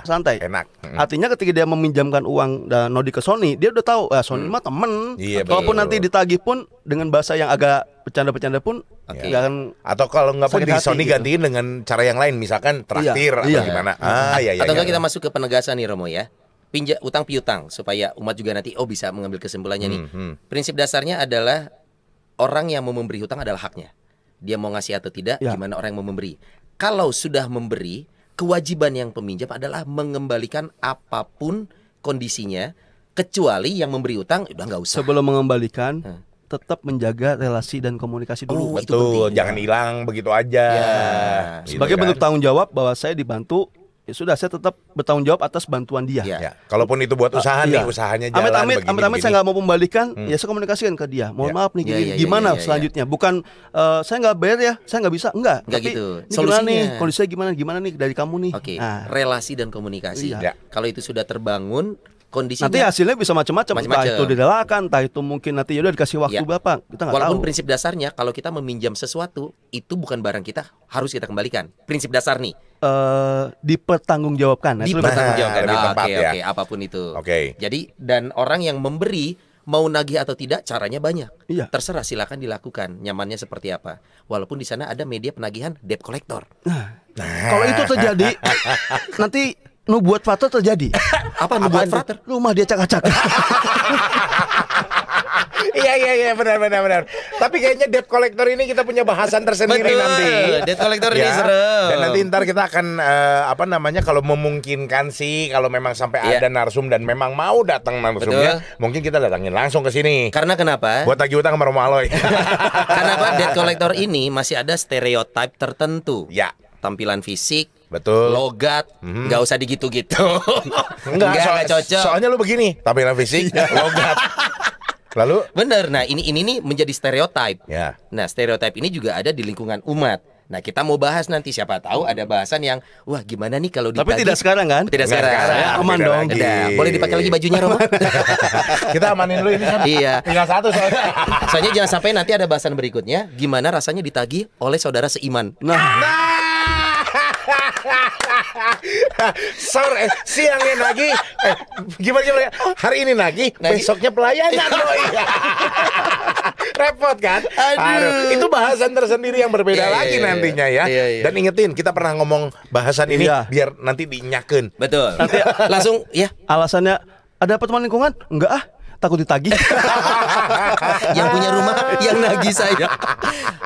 Santai. Enak. Artinya ketika dia meminjamkan uang Nodi ke Sony, dia udah tahu Sony mah temen. Walaupun nanti ditagih pun dengan bahasa yang agak bercanda-bercanda pun okay. akan atau kalau nggak pun di Sony gitu. gantiin dengan cara yang lain misalkan terakhir iya, atau iya. gimana iya. ah iya, iya, atau iya, kita masuk ke penegasan nih Romo ya pinja utang piutang supaya umat juga nanti oh bisa mengambil kesimpulannya nih hmm, hmm. prinsip dasarnya adalah orang yang mau memberi hutang adalah haknya dia mau ngasih atau tidak ya. gimana orang yang mau memberi kalau sudah memberi kewajiban yang peminjam adalah mengembalikan apapun kondisinya kecuali yang memberi utang ya udah nggak usah sebelum mengembalikan hmm tetap menjaga relasi dan komunikasi dulu. Oh, betul, jangan hilang begitu aja. Ya. Gitu Sebagai kan? bentuk tanggung jawab bahwa saya dibantu ya sudah saya tetap bertanggung jawab atas bantuan dia. Ya. ya. Kalaupun itu buat ah, usaha uh, nih, iya. usahanya jalan. Amit amit, amit, amit saya nggak mau membalikan, hmm. ya saya komunikasikan ke dia. Mohon ya. maaf nih, ya, gini, ya, ya, gimana ya, ya, ya, selanjutnya? Bukan uh, saya nggak bayar ya, saya nggak bisa, enggak. enggak gitu. Ini Solusinya. gimana nih? Kondisinya gimana? Gimana nih dari kamu nih? Oke. Okay. Nah. Relasi dan komunikasi. Ya. Kalau itu sudah terbangun, kondisinya nanti hasilnya bisa macam-macam entah itu didelakan entah itu mungkin nanti udah dikasih waktu ya. berapa kita nggak walaupun tahu. prinsip dasarnya kalau kita meminjam sesuatu itu bukan barang kita harus kita kembalikan prinsip dasar nih uh, dipertanggungjawabkan dipertanggungjawabkan nah, nah, oke okay, ya. okay, apapun itu oke okay. jadi dan orang yang memberi mau nagih atau tidak caranya banyak. Iya. Terserah silakan dilakukan, nyamannya seperti apa. Walaupun di sana ada media penagihan debt collector. nah. kalau itu terjadi nanti Nuh buat frater terjadi. <laughs> Apa nubuat frater? Rumah dia acak-acak. <laughs> Iya iya iya benar benar benar. Tapi kayaknya debt collector ini kita punya bahasan tersendiri Betul. nanti. <laughs> Debt collector ya. ini seru. Dan nanti ntar kita akan uh, apa namanya kalau memungkinkan sih kalau memang sampai yeah. ada narsum dan memang mau datang narsumnya, Betul. mungkin kita datangin langsung ke sini. Karena kenapa? Buat tagih utang sama Romo Aloy. Karena Debt collector ini masih ada stereotip tertentu. Ya. Tampilan fisik, Betul. Logat, mhm. nggak hmm usah digitu-gitu. enggak, <laughs> enggak, so- enggak cocok. Soalnya lu begini, Tapi tampilan fisik, iya. logat. <laughs> Lalu? Bener. Nah, ini ini nih menjadi stereotip. Ya. Nah, stereotip ini juga ada di lingkungan umat. Nah, kita mau bahas nanti siapa tahu ada bahasan yang wah gimana nih kalau ditagi. Tapi tidak sekarang kan? Tidak sekarang. sekarang. Ya, aman dong. boleh dipakai lagi bajunya Romo. <laughs> kita amanin dulu ini kan. Iya. Tinggal satu soalnya. soalnya jangan sampai nanti ada bahasan berikutnya gimana rasanya ditagi oleh saudara seiman. Nah. nah. Sore eh, siangnya lagi, eh, gimana gimana? Hari ini lagi, besoknya pelayanan <laughs> Iya. Repot kan? Aduh. Aduh. Itu bahasan tersendiri yang berbeda yeah, iya, lagi yeah, iya. nantinya ya. Yeah, yeah. Dan ingetin kita pernah ngomong bahasan ini yeah. biar nanti dinyaken. Betul. Nanti iya. langsung ya. Alasannya ada pertemuan lingkungan? Enggak ah takut ditagih. <laughs> yang punya rumah yang nagih saya.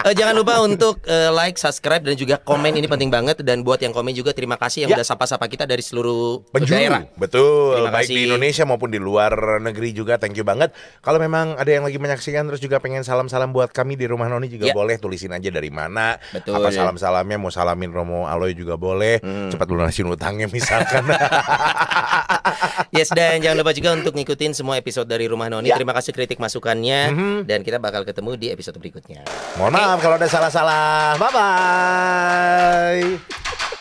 uh, jangan lupa untuk uh, like, subscribe dan juga komen ini penting banget dan buat yang komen juga terima kasih yang ya. udah sapa-sapa kita dari seluruh Penjuru. daerah. Betul. Terima Baik kasih. di Indonesia maupun di luar negeri juga thank you banget. Kalau memang ada yang lagi menyaksikan terus juga pengen salam-salam buat kami di rumah Noni juga ya. boleh tulisin aja dari mana. Betul. Apa salam-salamnya mau salamin Romo Aloy juga boleh. Hmm. Cepat lunasin utangnya misalkan. <laughs> yes dan jangan lupa juga untuk ngikutin semua episode dari dari rumah Noni. Ya. Terima kasih kritik masukannya mm -hmm. dan kita bakal ketemu di episode berikutnya. Mohon maaf kalau ada salah-salah. Bye bye.